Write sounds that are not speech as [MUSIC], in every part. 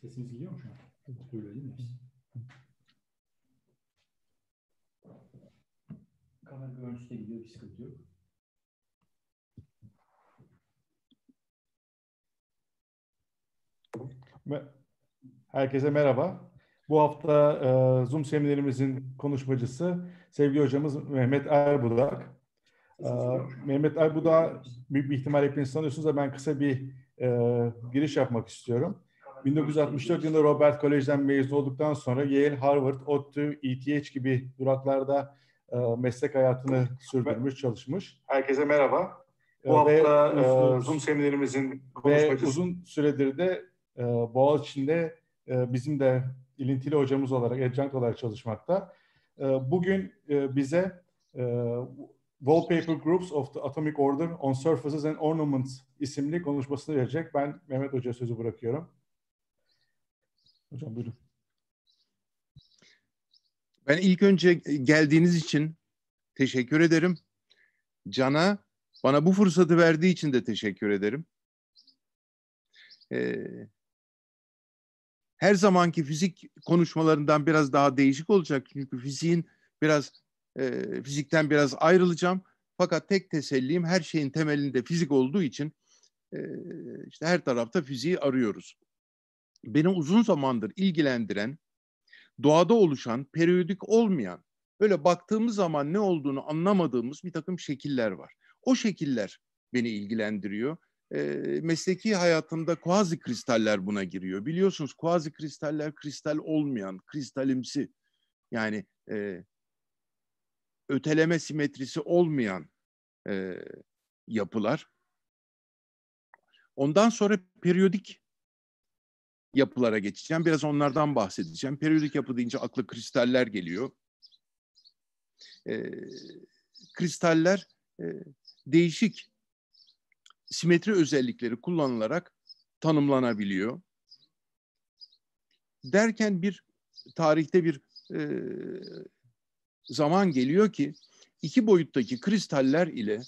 Sesimiz geliyor mu şu an? Öyle değil mi? Kamera görüntüsü de gidiyor, bir sıkıntı yok. Herkese merhaba. Bu hafta e, Zoom seminerimizin konuşmacısı sevgili hocamız Mehmet Erbudak. E, Mehmet Erbudak büyük bir ihtimal hepiniz tanıyorsunuz da ben kısa bir e, giriş yapmak istiyorum. 1964 yılında Robert Kolej'den mezun olduktan sonra Yale, Harvard, ODTÜ, ETH gibi duraklarda e, meslek hayatını sürdürmüş, çalışmış. Herkese merhaba. Bu e, ve, hafta e, Zoom seminerimizin konuşmacısı. Ve uzun süredir de e, Boğaziçi'nde e, bizim de ilintili hocamız olarak, adjunct olarak çalışmakta. E, bugün e, bize e, Wallpaper Groups of the Atomic Order on Surfaces and Ornaments isimli konuşmasını verecek. Ben Mehmet Hoca'ya sözü bırakıyorum. Hocam buyurun. Ben ilk önce geldiğiniz için teşekkür ederim. Can'a bana bu fırsatı verdiği için de teşekkür ederim. Ee, her zamanki fizik konuşmalarından biraz daha değişik olacak çünkü fiziğin biraz e, fizikten biraz ayrılacağım. Fakat tek tesellim her şeyin temelinde fizik olduğu için e, işte her tarafta fiziği arıyoruz beni uzun zamandır ilgilendiren, doğada oluşan, periyodik olmayan, böyle baktığımız zaman ne olduğunu anlamadığımız bir takım şekiller var. O şekiller beni ilgilendiriyor. E, mesleki hayatımda kuazi kristaller buna giriyor. Biliyorsunuz kuazi kristaller kristal olmayan, kristalimsi yani e, öteleme simetrisi olmayan e, yapılar. Ondan sonra periyodik yapılara geçeceğim. Biraz onlardan bahsedeceğim. Periyodik yapı deyince akla kristaller geliyor. E, kristaller e, değişik simetri özellikleri kullanılarak tanımlanabiliyor. Derken bir tarihte bir e, zaman geliyor ki iki boyuttaki kristaller ile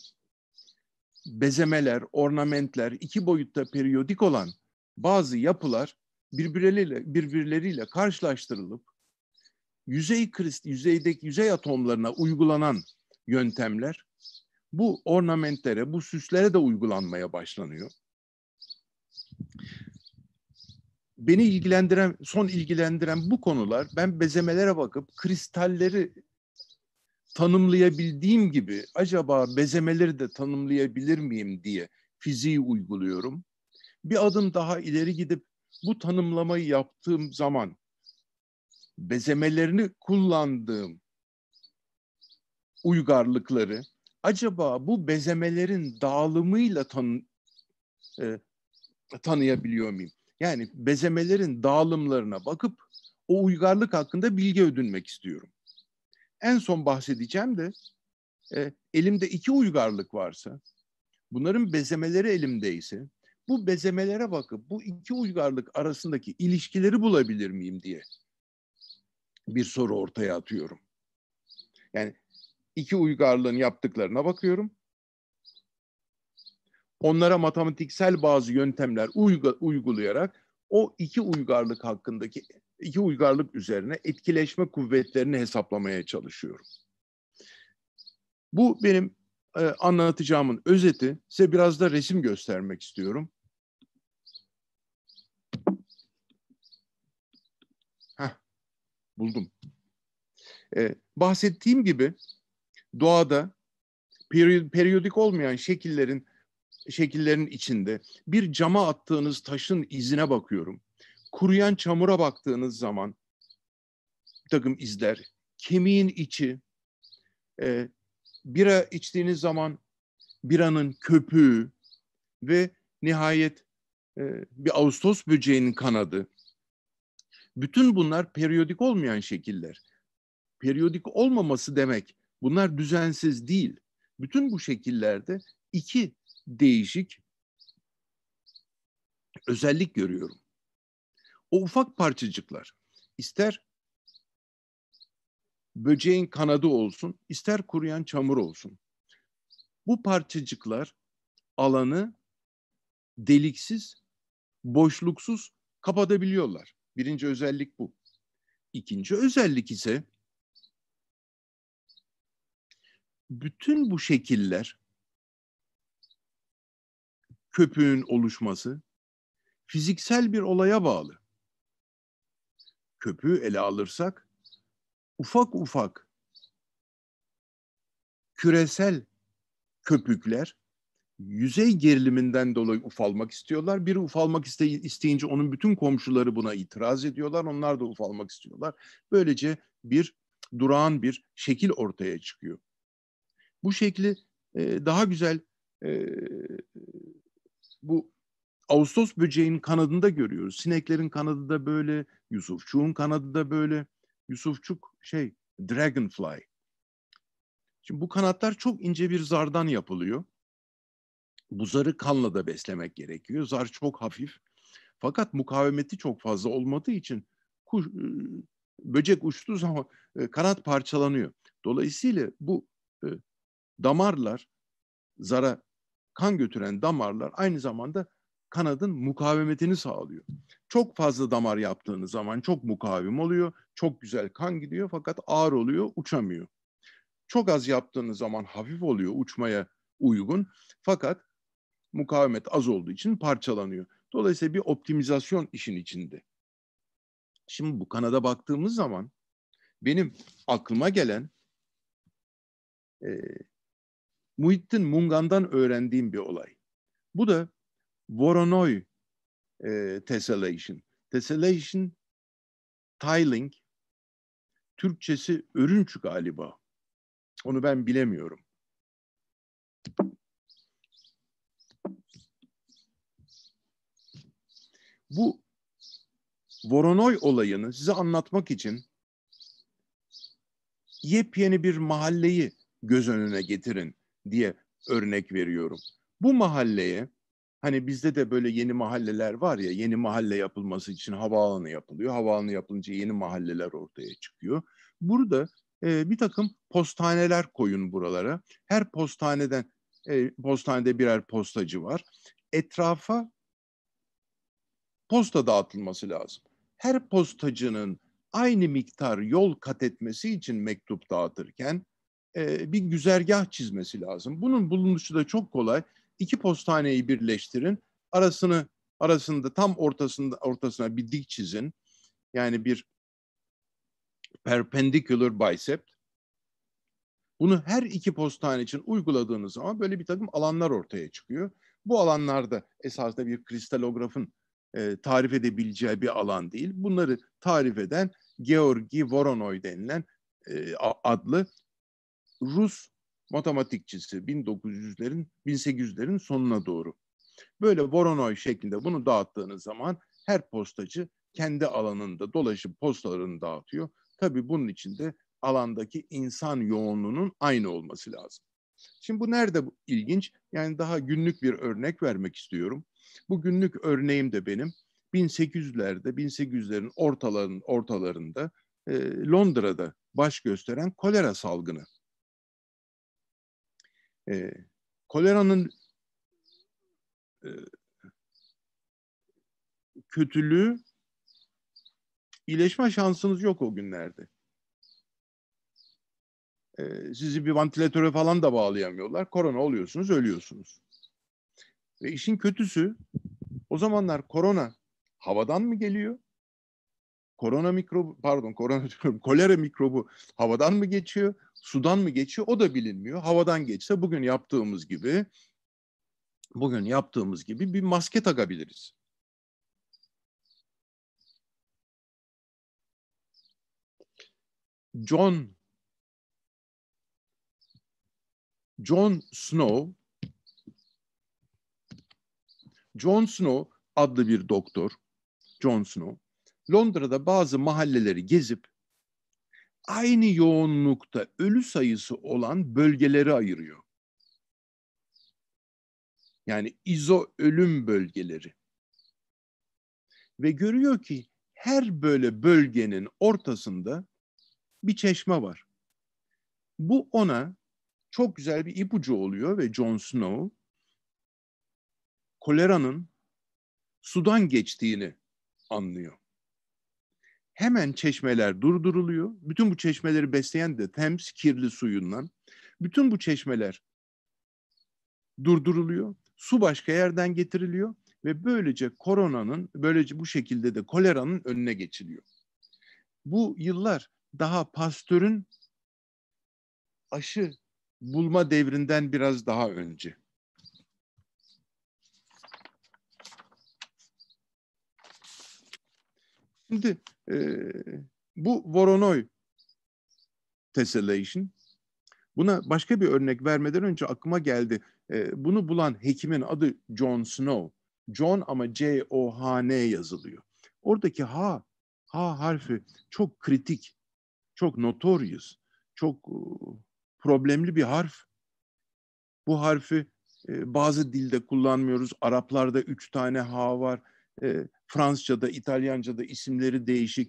bezemeler, ornamentler, iki boyutta periyodik olan bazı yapılar birbirleriyle birbirleriyle karşılaştırılıp yüzey krist yüzeydeki yüzey atomlarına uygulanan yöntemler bu ornamentlere, bu süslere de uygulanmaya başlanıyor. Beni ilgilendiren, son ilgilendiren bu konular ben bezemelere bakıp kristalleri tanımlayabildiğim gibi acaba bezemeleri de tanımlayabilir miyim diye fiziği uyguluyorum. Bir adım daha ileri gidip bu tanımlamayı yaptığım zaman bezemelerini kullandığım uygarlıkları acaba bu bezemelerin dağılımıyla tanı, e, tanıyabiliyor muyum? Yani bezemelerin dağılımlarına bakıp o uygarlık hakkında bilgi ödünmek istiyorum. En son bahsedeceğim de e, elimde iki uygarlık varsa, bunların bezemeleri elimdeyse bu bezemelere bakıp bu iki uygarlık arasındaki ilişkileri bulabilir miyim diye bir soru ortaya atıyorum. Yani iki uygarlığın yaptıklarına bakıyorum. Onlara matematiksel bazı yöntemler uygulayarak o iki uygarlık hakkındaki iki uygarlık üzerine etkileşme kuvvetlerini hesaplamaya çalışıyorum. Bu benim e, anlatacağımın özeti. Size biraz da resim göstermek istiyorum. buldum. Ee, bahsettiğim gibi doğada peri periyodik olmayan şekillerin şekillerin içinde bir cama attığınız taşın izine bakıyorum. Kuruyan çamura baktığınız zaman bir takım izler, kemiğin içi, e, bira içtiğiniz zaman biranın köpüğü ve nihayet e, bir Ağustos böceğinin kanadı bütün bunlar periyodik olmayan şekiller. Periyodik olmaması demek bunlar düzensiz değil. Bütün bu şekillerde iki değişik özellik görüyorum. O ufak parçacıklar ister böceğin kanadı olsun, ister kuruyan çamur olsun. Bu parçacıklar alanı deliksiz, boşluksuz kapatabiliyorlar. Birinci özellik bu. İkinci özellik ise bütün bu şekiller köpüğün oluşması fiziksel bir olaya bağlı. Köpüğü ele alırsak ufak ufak küresel köpükler yüzey geriliminden dolayı ufalmak istiyorlar. Biri ufalmak iste isteyince onun bütün komşuları buna itiraz ediyorlar. Onlar da ufalmak istiyorlar. Böylece bir durağan bir şekil ortaya çıkıyor. Bu şekli e, daha güzel e, bu Ağustos böceğinin kanadında görüyoruz. Sineklerin kanadı da böyle, Yusufçuk'un kanadı da böyle. Yusufçuk şey, dragonfly. Şimdi bu kanatlar çok ince bir zardan yapılıyor. Buzarı kanla da beslemek gerekiyor. Zar çok hafif. Fakat mukavemeti çok fazla olmadığı için kuş, ıı, böcek uçtuğu zaman ıı, kanat parçalanıyor. Dolayısıyla bu ıı, damarlar zara kan götüren damarlar aynı zamanda kanadın mukavemetini sağlıyor. Çok fazla damar yaptığınız zaman çok mukavim oluyor, çok güzel kan gidiyor fakat ağır oluyor, uçamıyor. Çok az yaptığınız zaman hafif oluyor, uçmaya uygun. Fakat mukavemet az olduğu için parçalanıyor. Dolayısıyla bir optimizasyon işin içinde. Şimdi bu kanada baktığımız zaman benim aklıma gelen e, Muhittin Mungan'dan öğrendiğim bir olay. Bu da Voronoi e, tessellation. Tessellation tiling Türkçesi örünç galiba. Onu ben bilemiyorum. bu Voronoy olayını size anlatmak için yepyeni bir mahalleyi göz önüne getirin diye örnek veriyorum. Bu mahalleye hani bizde de böyle yeni mahalleler var ya yeni mahalle yapılması için havaalanı yapılıyor. Havaalanı yapılınca yeni mahalleler ortaya çıkıyor. Burada e, bir takım postaneler koyun buralara. Her postaneden e, postanede birer postacı var. Etrafa posta dağıtılması lazım. Her postacının aynı miktar yol kat etmesi için mektup dağıtırken e, bir güzergah çizmesi lazım. Bunun bulunuşu da çok kolay. İki postaneyi birleştirin, arasını arasında tam ortasında ortasına bir dik çizin. Yani bir perpendicular biceps. Bunu her iki postane için uyguladığınız zaman böyle bir takım alanlar ortaya çıkıyor. Bu alanlarda esasında bir kristalografın e, tarif edebileceği bir alan değil. Bunları tarif eden Georgi Voronoy denilen e, adlı Rus matematikçisi 1900'lerin 1800'lerin sonuna doğru. Böyle Voronoy şeklinde bunu dağıttığınız zaman her postacı kendi alanında dolaşıp postalarını dağıtıyor. Tabii bunun için de alandaki insan yoğunluğunun aynı olması lazım. Şimdi bu nerede ilginç? Yani daha günlük bir örnek vermek istiyorum. Bugünlük örneğim de benim 1800'lerde, 1800'lerin ortaların, ortalarında e, Londra'da baş gösteren kolera salgını. E, koleranın e, kötülüğü iyileşme şansınız yok o günlerde. E, sizi bir ventilatöre falan da bağlayamıyorlar. Korona oluyorsunuz, ölüyorsunuz. Ve işin kötüsü o zamanlar korona havadan mı geliyor? Korona mikrobu pardon korona [LAUGHS] kolera mikrobu havadan mı geçiyor? Sudan mı geçiyor? O da bilinmiyor. Havadan geçse bugün yaptığımız gibi bugün yaptığımız gibi bir maske takabiliriz. John John Snow John Snow adlı bir doktor, John Snow, Londra'da bazı mahalleleri gezip aynı yoğunlukta ölü sayısı olan bölgeleri ayırıyor. Yani izo ölüm bölgeleri. Ve görüyor ki her böyle bölgenin ortasında bir çeşme var. Bu ona çok güzel bir ipucu oluyor ve John Snow koleranın sudan geçtiğini anlıyor. Hemen çeşmeler durduruluyor. Bütün bu çeşmeleri besleyen de Thames kirli suyundan. Bütün bu çeşmeler durduruluyor. Su başka yerden getiriliyor ve böylece koronanın böylece bu şekilde de koleranın önüne geçiliyor. Bu yıllar daha Pasteur'ün aşı bulma devrinden biraz daha önce. Şimdi e, bu Voronoi tessellation. Buna başka bir örnek vermeden önce aklıma geldi. E, bunu bulan hekimin adı John Snow. John ama C-O-H-N yazılıyor. Oradaki H, H harfi çok kritik, çok notorious, çok e, problemli bir harf. Bu harfi e, bazı dilde kullanmıyoruz. Araplarda üç tane H var e, Fransızca'da, İtalyanca'da isimleri değişik,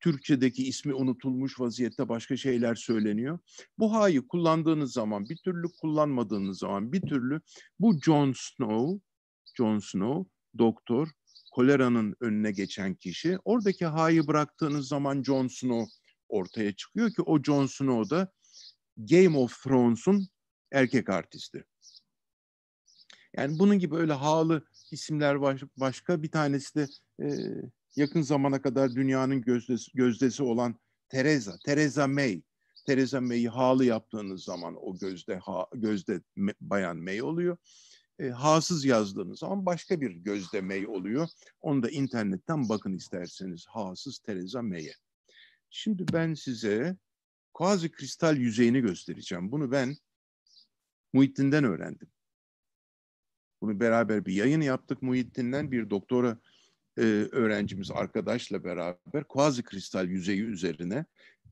Türkçedeki ismi unutulmuş vaziyette başka şeyler söyleniyor. Bu ha'yı kullandığınız zaman, bir türlü kullanmadığınız zaman bir türlü bu John Snow, John Snow, doktor, koleranın önüne geçen kişi. Oradaki ha'yı bıraktığınız zaman John Snow ortaya çıkıyor ki o John Snow da Game of Thrones'un erkek artisti. Yani bunun gibi öyle ha'lı isimler baş, başka. Bir tanesi de e, yakın zamana kadar dünyanın gözdesi, gözdesi olan Teresa, Teresa May. Teresa May'i halı yaptığınız zaman o gözde ha, gözde me, bayan May oluyor. E, hasız yazdığınız zaman başka bir gözde May oluyor. Onu da internetten bakın isterseniz hasız Teresa May'e. Şimdi ben size kuazi kristal yüzeyini göstereceğim. Bunu ben Muhittin'den öğrendim. Bunu beraber bir yayın yaptık Muhittin'den bir doktora e, öğrencimiz arkadaşla beraber kuazi kristal yüzeyi üzerine.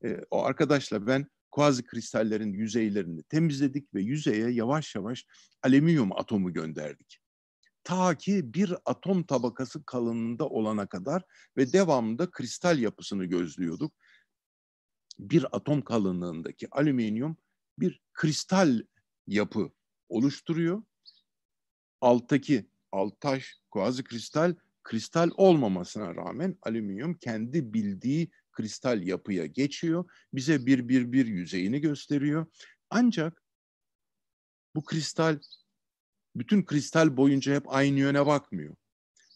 E, o arkadaşla ben kuazi kristallerin yüzeylerini temizledik ve yüzeye yavaş yavaş alüminyum atomu gönderdik. Ta ki bir atom tabakası kalınlığında olana kadar ve devamında kristal yapısını gözlüyorduk. Bir atom kalınlığındaki alüminyum bir kristal yapı oluşturuyor alttaki alttaş kuazı kristal, kristal olmamasına rağmen alüminyum kendi bildiği kristal yapıya geçiyor. Bize bir bir bir yüzeyini gösteriyor. Ancak bu kristal bütün kristal boyunca hep aynı yöne bakmıyor.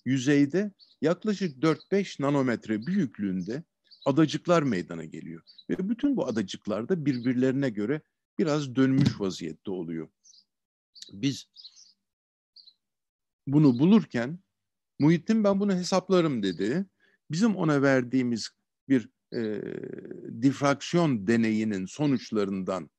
Yüzeyde yaklaşık 4-5 nanometre büyüklüğünde adacıklar meydana geliyor. Ve bütün bu adacıklar da birbirlerine göre biraz dönmüş vaziyette oluyor. Biz bunu bulurken Muhittin ben bunu hesaplarım dedi. Bizim ona verdiğimiz bir e, difraksiyon deneyinin sonuçlarından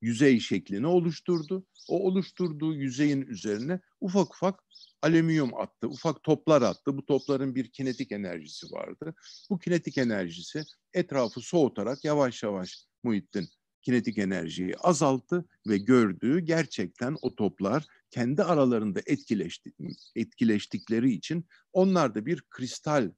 yüzey şeklini oluşturdu. O oluşturduğu yüzeyin üzerine ufak ufak alüminyum attı, ufak toplar attı. Bu topların bir kinetik enerjisi vardı. Bu kinetik enerjisi etrafı soğutarak yavaş yavaş Muhittin kinetik enerjiyi azalttı ve gördüğü gerçekten o toplar kendi aralarında etkileşti, etkileştikleri için onlar da bir kristal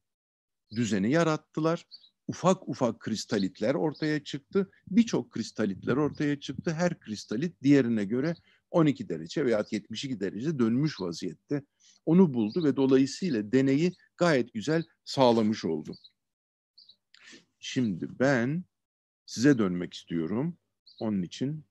düzeni yarattılar. Ufak ufak kristalitler ortaya çıktı. Birçok kristalitler ortaya çıktı. Her kristalit diğerine göre 12 derece veya 72 derece dönmüş vaziyette. Onu buldu ve dolayısıyla deneyi gayet güzel sağlamış oldu. Şimdi ben size dönmek istiyorum. Onun için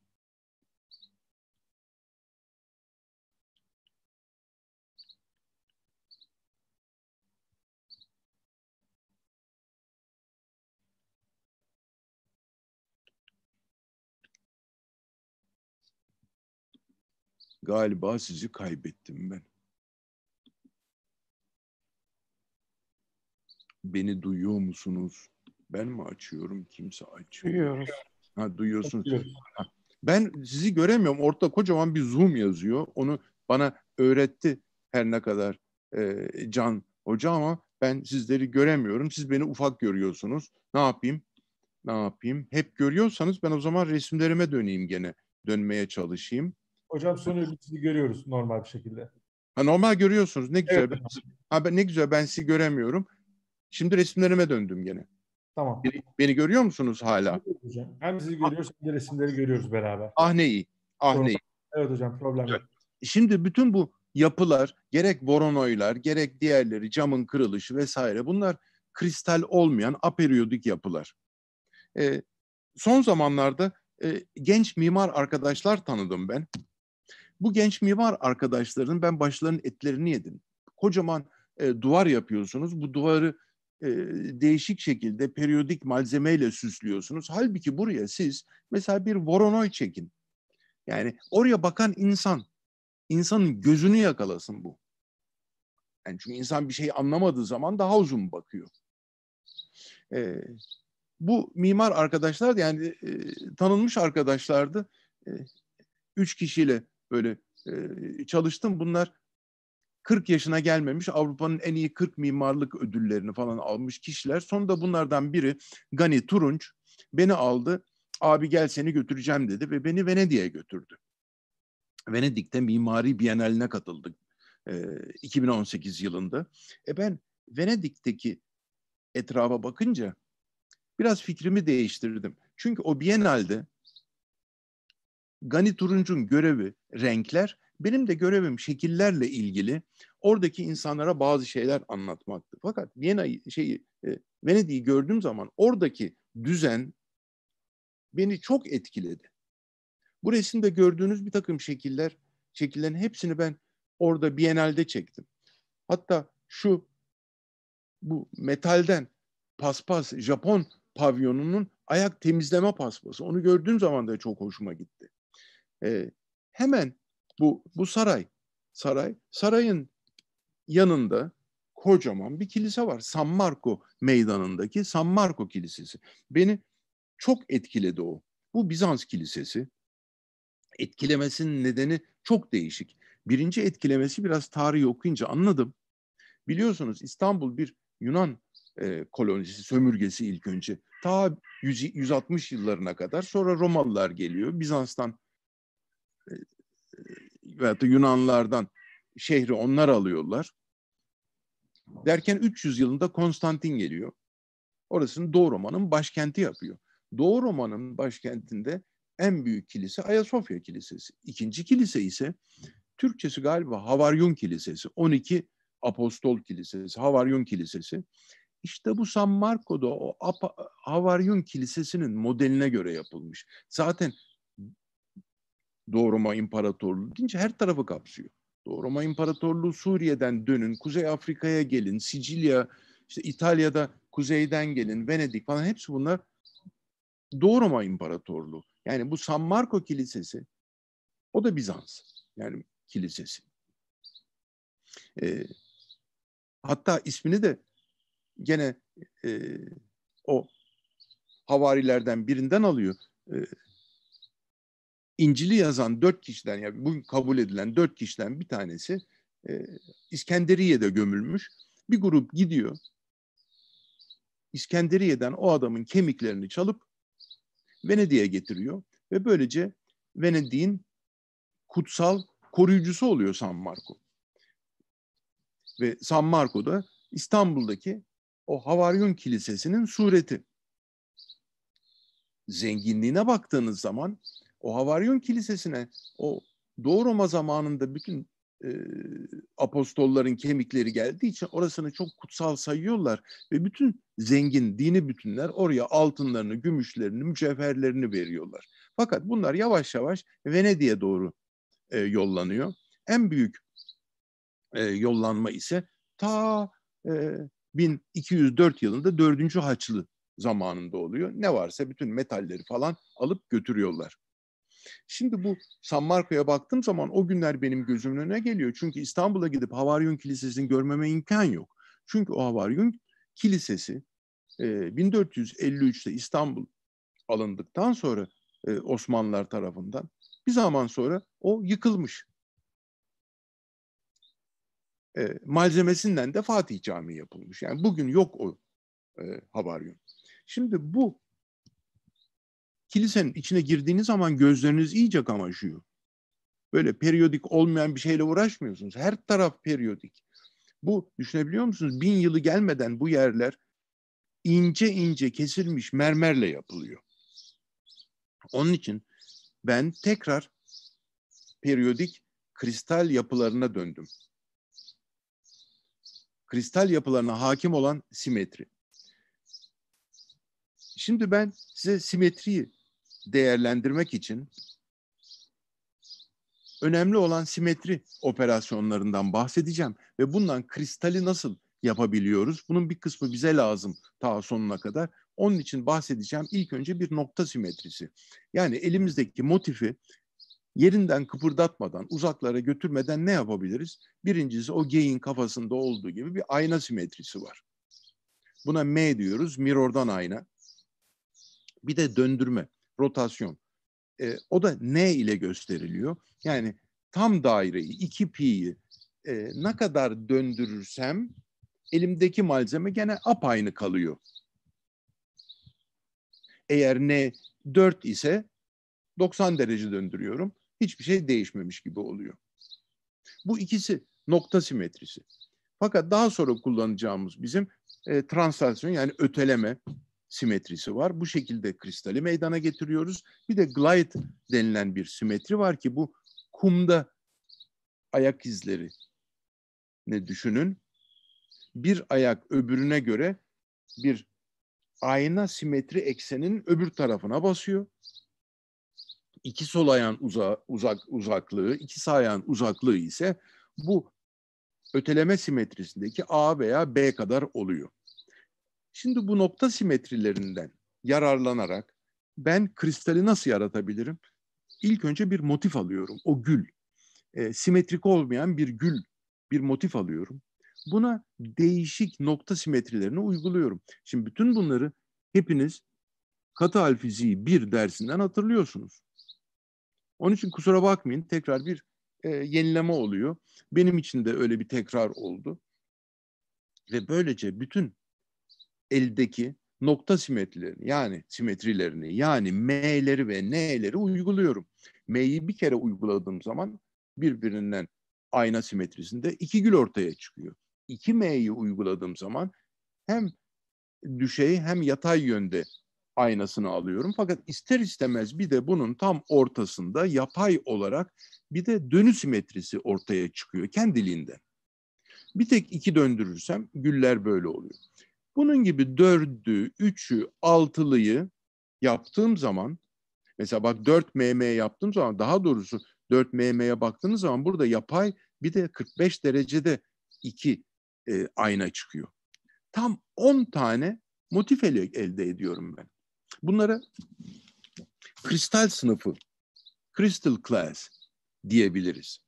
Galiba sizi kaybettim ben. Beni duyuyor musunuz? Ben mi açıyorum? Kimse açmıyor. Duyuyoruz. Ha duyuyorsunuz. ben sizi göremiyorum. Ortada kocaman bir zoom yazıyor. Onu bana öğretti her ne kadar e, Can Hoca ama ben sizleri göremiyorum. Siz beni ufak görüyorsunuz. Ne yapayım? Ne yapayım? Hep görüyorsanız ben o zaman resimlerime döneyim gene. Dönmeye çalışayım. Hocam son ölçüsü görüyoruz normal bir şekilde. Ha, normal görüyorsunuz. Ne güzel. Evet. Ben, ha, ben, ne güzel ben sizi göremiyorum. Şimdi resimlerime döndüm gene. Tamam. Beni, beni görüyor musunuz hala? Hocam. Hem sizi görüyoruz hem de resimleri görüyoruz beraber. Ah ne iyi. Ah ne iyi. Evet hocam problem yok. Şimdi bütün bu yapılar gerek boronoylar gerek diğerleri camın kırılışı vesaire bunlar kristal olmayan aperiyodik yapılar. Ee, son zamanlarda e, genç mimar arkadaşlar tanıdım ben. Bu genç mimar arkadaşlarının ben başlarının etlerini yedim. Kocaman e, duvar yapıyorsunuz. Bu duvarı e, değişik şekilde periyodik malzemeyle süslüyorsunuz. Halbuki buraya siz mesela bir Voronoi çekin. Yani oraya bakan insan, insanın gözünü yakalasın bu. Yani çünkü insan bir şey anlamadığı zaman daha uzun bakıyor. E, bu mimar arkadaşlar yani e, tanınmış arkadaşlardı. E, üç kişiyle böyle e, çalıştım. Bunlar 40 yaşına gelmemiş Avrupa'nın en iyi 40 mimarlık ödüllerini falan almış kişiler. Sonunda bunlardan biri Gani Turunç beni aldı. Abi gel seni götüreceğim dedi ve beni Venedik'e götürdü. Venedik'te mimari biyenaline katıldık e, 2018 yılında. E ben Venedik'teki etrafa bakınca biraz fikrimi değiştirdim. Çünkü o Biennale'de Gani Turunc'un görevi renkler, benim de görevim şekillerle ilgili oradaki insanlara bazı şeyler anlatmaktı. Fakat Viyena şeyi e, Venedik'i gördüğüm zaman oradaki düzen beni çok etkiledi. Bu resimde gördüğünüz bir takım şekiller, şekillerin hepsini ben orada Biennale'de çektim. Hatta şu bu metalden paspas Japon pavyonunun ayak temizleme paspası. Onu gördüğüm zaman da çok hoşuma gitti e, hemen bu bu saray saray sarayın yanında kocaman bir kilise var. San Marco meydanındaki San Marco Kilisesi. Beni çok etkiledi o. Bu Bizans Kilisesi. Etkilemesinin nedeni çok değişik. Birinci etkilemesi biraz tarihi okuyunca anladım. Biliyorsunuz İstanbul bir Yunan e, kolonisi, sömürgesi ilk önce. Ta 100, 160 yıllarına kadar sonra Romalılar geliyor. Bizans'tan e, veyahut da Yunanlardan şehri onlar alıyorlar. Derken 300 yılında Konstantin geliyor. Orasını Doğu Roma'nın başkenti yapıyor. Doğu Roma'nın başkentinde en büyük kilise Ayasofya Kilisesi. İkinci kilise ise Türkçesi galiba Havaryun Kilisesi. 12 Apostol Kilisesi, Havaryun Kilisesi. İşte bu San Marco'da o Havaryun Kilisesi'nin modeline göre yapılmış. Zaten Doğu Roma İmparatorluğu deyince her tarafı kapsıyor. Doğu Roma İmparatorluğu Suriye'den dönün, Kuzey Afrika'ya gelin, Sicilya, işte İtalya'da kuzeyden gelin, Venedik falan hepsi bunlar Doğu Roma İmparatorluğu. Yani bu San Marco Kilisesi o da Bizans yani kilisesi. E, hatta ismini de gene e, o havarilerden birinden alıyor. E, İncil'i yazan dört kişiden, yani bugün kabul edilen dört kişiden bir tanesi e, İskenderiye'de gömülmüş. Bir grup gidiyor, İskenderiye'den o adamın kemiklerini çalıp Venedik'e getiriyor ve böylece Venedik'in kutsal koruyucusu oluyor San Marco. Ve San Marco'da İstanbul'daki o Havaryon Kilisesi'nin sureti. Zenginliğine baktığınız zaman o Havaryon Kilisesi'ne o Doğu Roma zamanında bütün e, apostolların kemikleri geldiği için orasını çok kutsal sayıyorlar ve bütün zengin dini bütünler oraya altınlarını, gümüşlerini, mücevherlerini veriyorlar. Fakat bunlar yavaş yavaş Venedik'e doğru e, yollanıyor. En büyük e, yollanma ise ta e, 1204 yılında 4. Haçlı zamanında oluyor. Ne varsa bütün metalleri falan alıp götürüyorlar. Şimdi bu San Marco'ya baktığım zaman o günler benim gözümün önüne geliyor. Çünkü İstanbul'a gidip Havaryun Kilisesi'ni görmeme imkan yok. Çünkü o Havaryun Kilisesi 1453'te e, İstanbul alındıktan sonra e, Osmanlılar tarafından bir zaman sonra o yıkılmış. E, malzemesinden de Fatih Camii yapılmış. Yani bugün yok o e, Havaryum. Şimdi bu kilisenin içine girdiğiniz zaman gözleriniz iyice kamaşıyor. Böyle periyodik olmayan bir şeyle uğraşmıyorsunuz. Her taraf periyodik. Bu düşünebiliyor musunuz? Bin yılı gelmeden bu yerler ince ince kesilmiş mermerle yapılıyor. Onun için ben tekrar periyodik kristal yapılarına döndüm. Kristal yapılarına hakim olan simetri. Şimdi ben size simetriyi değerlendirmek için önemli olan simetri operasyonlarından bahsedeceğim ve bundan kristali nasıl yapabiliyoruz? Bunun bir kısmı bize lazım ta sonuna kadar. Onun için bahsedeceğim ilk önce bir nokta simetrisi. Yani elimizdeki motifi yerinden kıpırdatmadan, uzaklara götürmeden ne yapabiliriz? Birincisi o geyin kafasında olduğu gibi bir ayna simetrisi var. Buna M diyoruz, mirror'dan ayna. Bir de döndürme rotasyon. E, o da N ile gösteriliyor. Yani tam daireyi, 2 pi'yi e, ne kadar döndürürsem elimdeki malzeme gene apaynı kalıyor. Eğer N 4 ise 90 derece döndürüyorum. Hiçbir şey değişmemiş gibi oluyor. Bu ikisi nokta simetrisi. Fakat daha sonra kullanacağımız bizim e, translasyon yani öteleme simetrisi var. Bu şekilde kristali meydana getiriyoruz. Bir de glide denilen bir simetri var ki bu kumda ayak izleri ne düşünün. Bir ayak öbürüne göre bir ayna simetri eksenin öbür tarafına basıyor. İki sol ayağın uza, uzak uzaklığı, iki sağ ayağın uzaklığı ise bu öteleme simetrisindeki A veya B kadar oluyor. Şimdi bu nokta simetrilerinden yararlanarak ben kristali nasıl yaratabilirim? İlk önce bir motif alıyorum. O gül. E, simetrik olmayan bir gül, bir motif alıyorum. Buna değişik nokta simetrilerini uyguluyorum. Şimdi bütün bunları hepiniz katı hal fiziği bir dersinden hatırlıyorsunuz. Onun için kusura bakmayın tekrar bir e, yenileme oluyor. Benim için de öyle bir tekrar oldu. Ve böylece bütün eldeki nokta simetrilerini yani simetrilerini yani M'leri ve N'leri uyguluyorum. M'yi bir kere uyguladığım zaman birbirinden ayna simetrisinde iki gül ortaya çıkıyor. İki myi uyguladığım zaman hem düşey hem yatay yönde aynasını alıyorum. Fakat ister istemez bir de bunun tam ortasında yapay olarak bir de dönü simetrisi ortaya çıkıyor kendiliğinden. Bir tek iki döndürürsem güller böyle oluyor. Bunun gibi dördü, üçü, altılıyı yaptığım zaman mesela bak 4 mm yaptığım zaman daha doğrusu 4 mm'ye baktığınız zaman burada yapay bir de 45 derecede iki e, ayna çıkıyor. Tam 10 tane motif ele, elde ediyorum ben. Bunlara kristal sınıfı, crystal class diyebiliriz.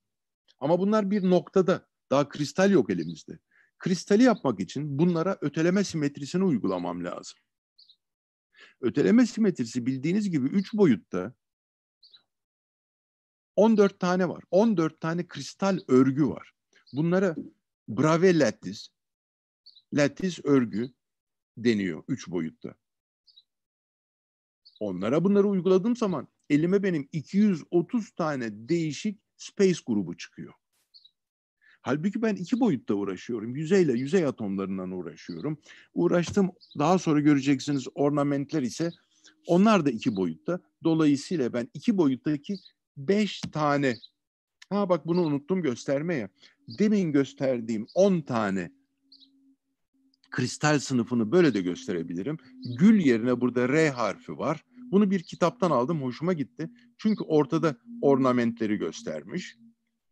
Ama bunlar bir noktada. Daha kristal yok elimizde kristali yapmak için bunlara öteleme simetrisini uygulamam lazım. Öteleme simetrisi bildiğiniz gibi üç boyutta 14 tane var. 14 tane kristal örgü var. Bunlara brave lattice, lattice örgü deniyor üç boyutta. Onlara bunları uyguladığım zaman elime benim 230 tane değişik space grubu çıkıyor. Halbuki ben iki boyutta uğraşıyorum. Yüzeyle, yüzey atomlarından uğraşıyorum. uğraştım daha sonra göreceksiniz ornamentler ise onlar da iki boyutta. Dolayısıyla ben iki boyuttaki beş tane ha bak bunu unuttum göstermeye. Demin gösterdiğim on tane kristal sınıfını böyle de gösterebilirim. Gül yerine burada R harfi var. Bunu bir kitaptan aldım hoşuma gitti. Çünkü ortada ornamentleri göstermiş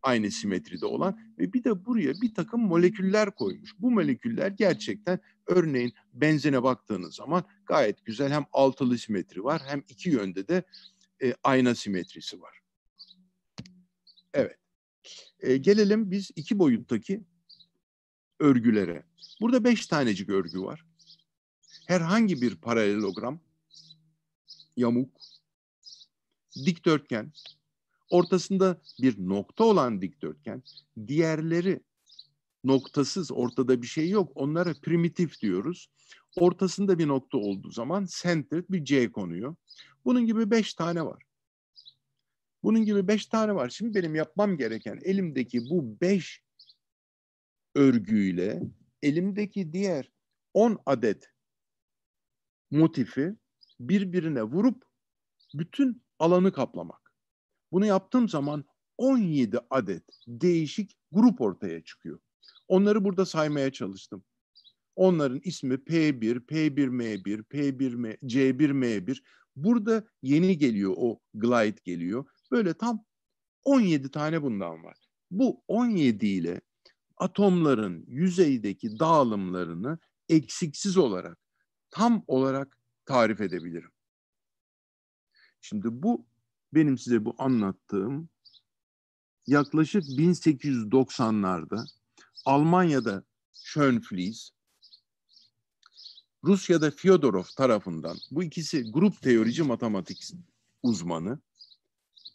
aynı simetride olan ve bir de buraya bir takım moleküller koymuş. Bu moleküller gerçekten örneğin benzene baktığınız zaman gayet güzel hem altılı simetri var hem iki yönde de e, ayna simetrisi var. Evet. E, gelelim biz iki boyuttaki örgülere. Burada beş tanecik örgü var. Herhangi bir paralelogram, yamuk, dikdörtgen, ortasında bir nokta olan dikdörtgen, diğerleri noktasız, ortada bir şey yok. Onlara primitif diyoruz. Ortasında bir nokta olduğu zaman centered bir C konuyor. Bunun gibi beş tane var. Bunun gibi beş tane var. Şimdi benim yapmam gereken elimdeki bu beş örgüyle elimdeki diğer on adet motifi birbirine vurup bütün alanı kaplamak. Bunu yaptığım zaman 17 adet değişik grup ortaya çıkıyor. Onları burada saymaya çalıştım. Onların ismi P1, P1M1, P1M, C1M1. Burada yeni geliyor o glide geliyor. Böyle tam 17 tane bundan var. Bu 17 ile atomların yüzeydeki dağılımlarını eksiksiz olarak tam olarak tarif edebilirim. Şimdi bu benim size bu anlattığım yaklaşık 1890'larda Almanya'da Schönflies, Rusya'da Fyodorov tarafından bu ikisi grup teorici matematik uzmanı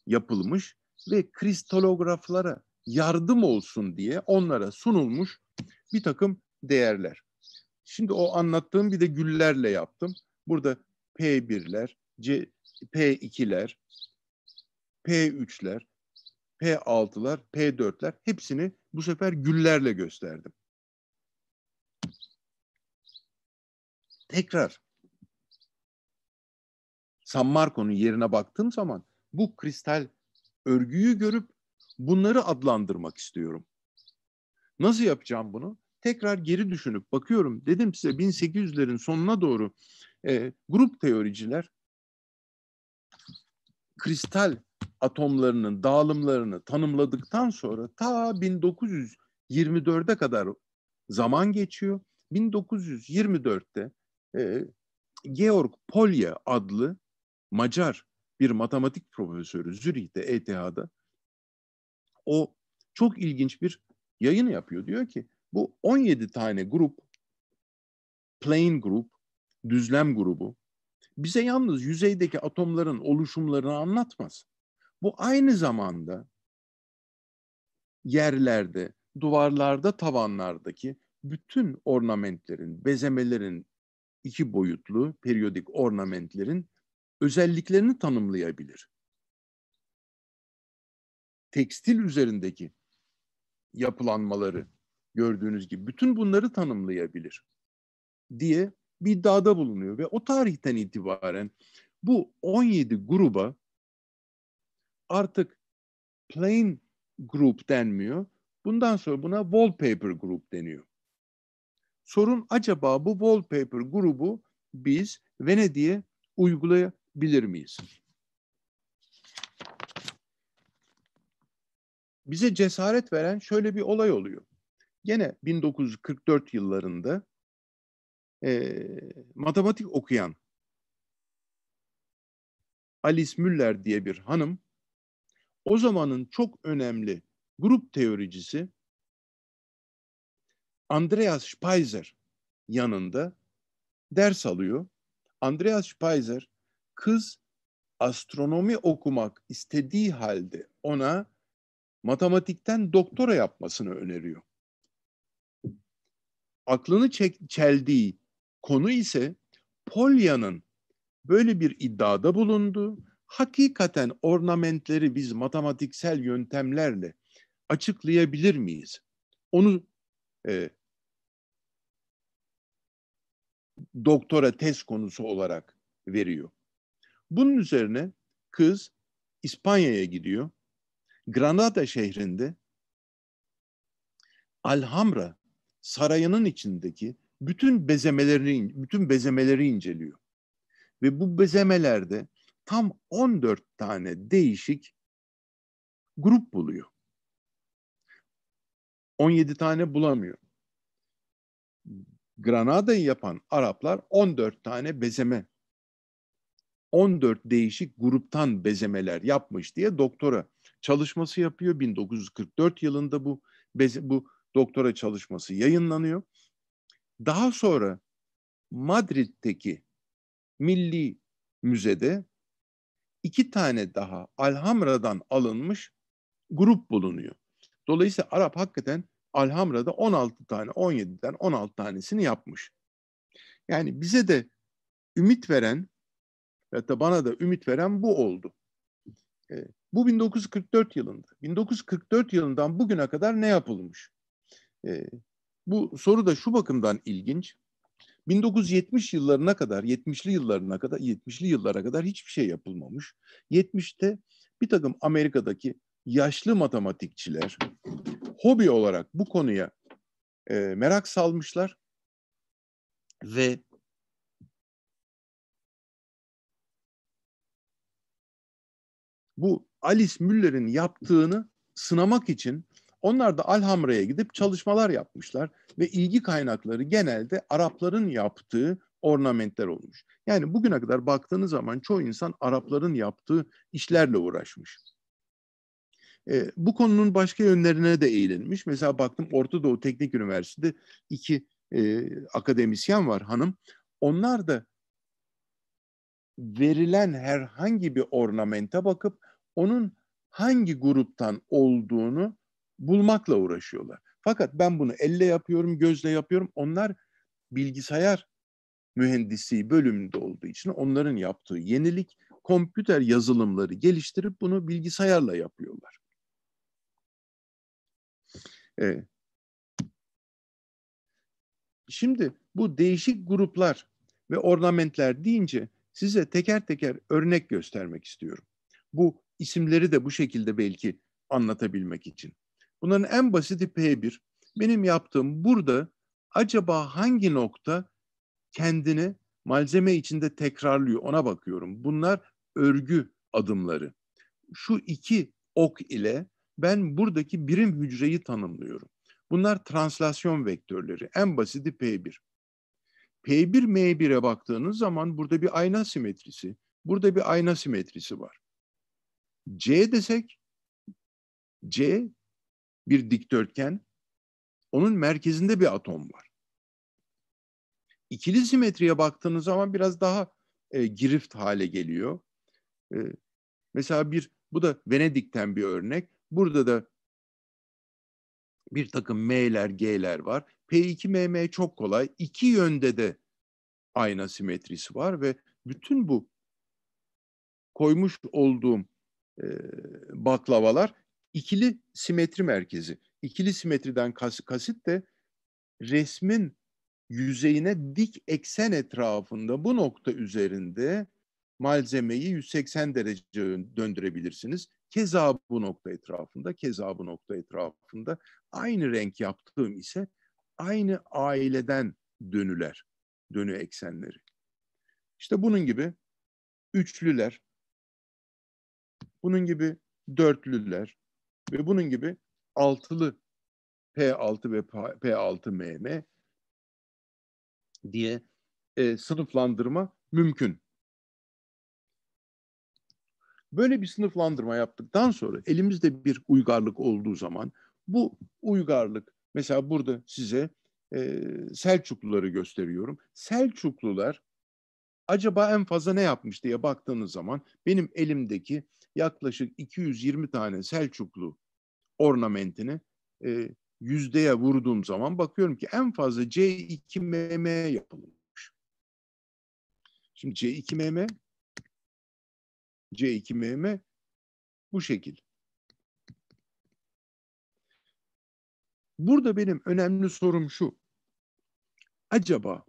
yapılmış ve kristalograflara yardım olsun diye onlara sunulmuş bir takım değerler. Şimdi o anlattığım bir de güllerle yaptım. Burada P1'ler, C, P2'ler, P3'ler, P6'lar, P4'ler hepsini bu sefer güllerle gösterdim. Tekrar San Marco'nun yerine baktığım zaman bu kristal örgüyü görüp bunları adlandırmak istiyorum. Nasıl yapacağım bunu? Tekrar geri düşünüp bakıyorum. Dedim size 1800'lerin sonuna doğru e, grup teoriciler kristal atomlarının dağılımlarını tanımladıktan sonra ta 1924'e kadar zaman geçiyor. 1924'te e, Georg Polya adlı Macar bir matematik profesörü Zürih'te, ETH'da o çok ilginç bir yayın yapıyor. Diyor ki bu 17 tane grup, plane grup, düzlem grubu bize yalnız yüzeydeki atomların oluşumlarını anlatmaz. Bu aynı zamanda yerlerde, duvarlarda, tavanlardaki bütün ornamentlerin, bezemelerin, iki boyutlu periyodik ornamentlerin özelliklerini tanımlayabilir. Tekstil üzerindeki yapılanmaları gördüğünüz gibi bütün bunları tanımlayabilir diye bir iddiada bulunuyor ve o tarihten itibaren bu 17 gruba artık plain group denmiyor. Bundan sonra buna wallpaper group deniyor. Sorun acaba bu wallpaper grubu biz Venedik'e uygulayabilir miyiz? Bize cesaret veren şöyle bir olay oluyor. Yine 1944 yıllarında e, matematik okuyan Alice Müller diye bir hanım o zamanın çok önemli grup teoricisi Andreas Spitzer yanında ders alıyor. Andreas Spitzer kız astronomi okumak istediği halde ona matematikten doktora yapmasını öneriyor. Aklını çeldiği konu ise Polya'nın böyle bir iddiada bulundu hakikaten ornamentleri biz matematiksel yöntemlerle açıklayabilir miyiz? Onu e, doktora tez konusu olarak veriyor. Bunun üzerine kız İspanya'ya gidiyor. Granada şehrinde Alhambra sarayının içindeki bütün bezemelerini bütün bezemeleri inceliyor. Ve bu bezemelerde tam 14 tane değişik grup buluyor. 17 tane bulamıyor. Granada'yı yapan Araplar 14 tane bezeme 14 değişik gruptan bezemeler yapmış diye doktora çalışması yapıyor. 1944 yılında bu beze, bu doktora çalışması yayınlanıyor. Daha sonra Madrid'teki Milli Müze'de iki tane daha Alhamra'dan alınmış grup bulunuyor. Dolayısıyla Arap hakikaten Alhamra'da 16 tane, 17'den 16 tanesini yapmış. Yani bize de ümit veren ve da bana da ümit veren bu oldu. E, bu 1944 yılında. 1944 yılından bugüne kadar ne yapılmış? E, bu soru da şu bakımdan ilginç. 1970 yıllarına kadar, 70'li yıllarına kadar, 70'li yıllara kadar hiçbir şey yapılmamış. 70'te bir takım Amerika'daki yaşlı matematikçiler hobi olarak bu konuya e, merak salmışlar ve bu Alice Müller'in yaptığını sınamak için onlar da Alhamra'ya gidip çalışmalar yapmışlar ve ilgi kaynakları genelde Arapların yaptığı ornamentler olmuş. Yani bugüne kadar baktığınız zaman çoğu insan Arapların yaptığı işlerle uğraşmış. E, bu konunun başka yönlerine de eğilinmiş. Mesela baktım Orta Doğu Teknik Üniversitesi'de iki e, akademisyen var hanım. Onlar da verilen herhangi bir ornamente bakıp onun hangi gruptan olduğunu bulmakla uğraşıyorlar. Fakat ben bunu elle yapıyorum, gözle yapıyorum. Onlar bilgisayar mühendisi bölümünde olduğu için onların yaptığı yenilik kompüter yazılımları geliştirip bunu bilgisayarla yapıyorlar. Evet. Şimdi bu değişik gruplar ve ornamentler deyince size teker teker örnek göstermek istiyorum. Bu isimleri de bu şekilde belki anlatabilmek için. Bunların en basiti P1. Benim yaptığım burada acaba hangi nokta kendini malzeme içinde tekrarlıyor ona bakıyorum. Bunlar örgü adımları. Şu iki ok ile ben buradaki birim hücreyi tanımlıyorum. Bunlar translasyon vektörleri. En basiti P1. P1 M1'e baktığınız zaman burada bir ayna simetrisi, burada bir ayna simetrisi var. C desek C bir dikdörtgen. Onun merkezinde bir atom var. İkili simetriye baktığınız zaman biraz daha e, girift hale geliyor. E, mesela bir bu da Venedik'ten bir örnek. Burada da bir takım M'ler, G'ler var. P2MM çok kolay. İki yönde de ayna simetrisi var ve bütün bu koymuş olduğum e, baklavalar ikili simetri merkezi. İkili simetriden kas, kasıt de resmin yüzeyine dik eksen etrafında bu nokta üzerinde malzemeyi 180 derece döndürebilirsiniz. Keza bu nokta etrafında, keza bu nokta etrafında aynı renk yaptığım ise aynı aileden dönüler, dönü eksenleri. İşte bunun gibi üçlüler, bunun gibi dörtlüler, ve bunun gibi altılı P6 ve P6MM diye e, sınıflandırma mümkün. Böyle bir sınıflandırma yaptıktan sonra elimizde bir uygarlık olduğu zaman bu uygarlık mesela burada size e, Selçukluları gösteriyorum. Selçuklular acaba en fazla ne yapmış diye baktığınız zaman benim elimdeki yaklaşık 220 tane Selçuklu ornamentini e, yüzdeye vurduğum zaman bakıyorum ki en fazla C2MM yapılmış. Şimdi C2MM C2MM bu şekil. Burada benim önemli sorum şu. Acaba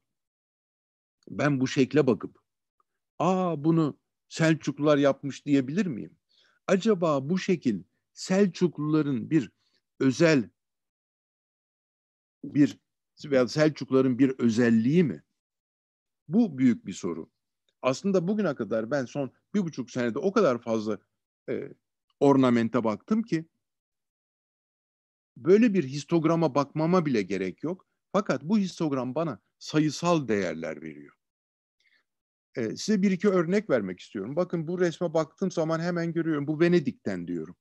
ben bu şekle bakıp aa bunu Selçuklular yapmış diyebilir miyim? Acaba bu şekil Selçukluların bir özel bir veya Selçukluların bir özelliği mi? Bu büyük bir soru. Aslında bugüne kadar ben son bir buçuk senede o kadar fazla e, ornamente baktım ki böyle bir histograma bakmama bile gerek yok. Fakat bu histogram bana sayısal değerler veriyor. E, size bir iki örnek vermek istiyorum. Bakın bu resme baktığım zaman hemen görüyorum. Bu Venedik'ten diyorum.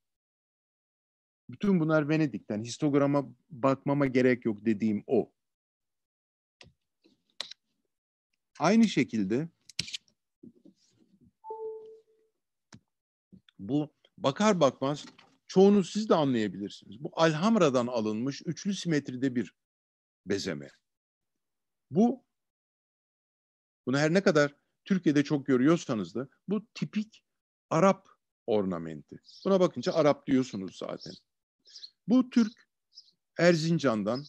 Bütün bunlar Venedik'ten. Histograma bakmama gerek yok dediğim o. Aynı şekilde bu bakar bakmaz çoğunu siz de anlayabilirsiniz. Bu Alhamra'dan alınmış üçlü simetride bir bezeme. Bu bunu her ne kadar Türkiye'de çok görüyorsanız da bu tipik Arap ornamenti. Buna bakınca Arap diyorsunuz zaten. Bu Türk Erzincan'dan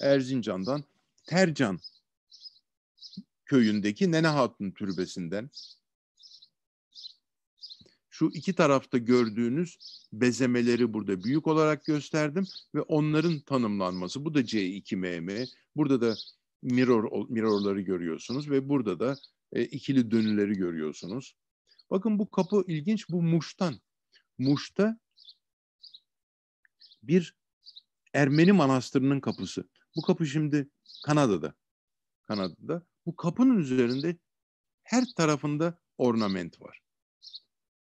Erzincan'dan Tercan köyündeki Nene Hatun türbesinden şu iki tarafta gördüğünüz bezemeleri burada büyük olarak gösterdim ve onların tanımlanması. Bu da C2MM. Burada da mirror mirrorları görüyorsunuz ve burada da e, ikili dönüleri görüyorsunuz. Bakın bu kapı ilginç. Bu Muş'tan. Muş'ta bir Ermeni manastırının kapısı. Bu kapı şimdi Kanada'da. Kanada'da. Bu kapının üzerinde her tarafında ornament var.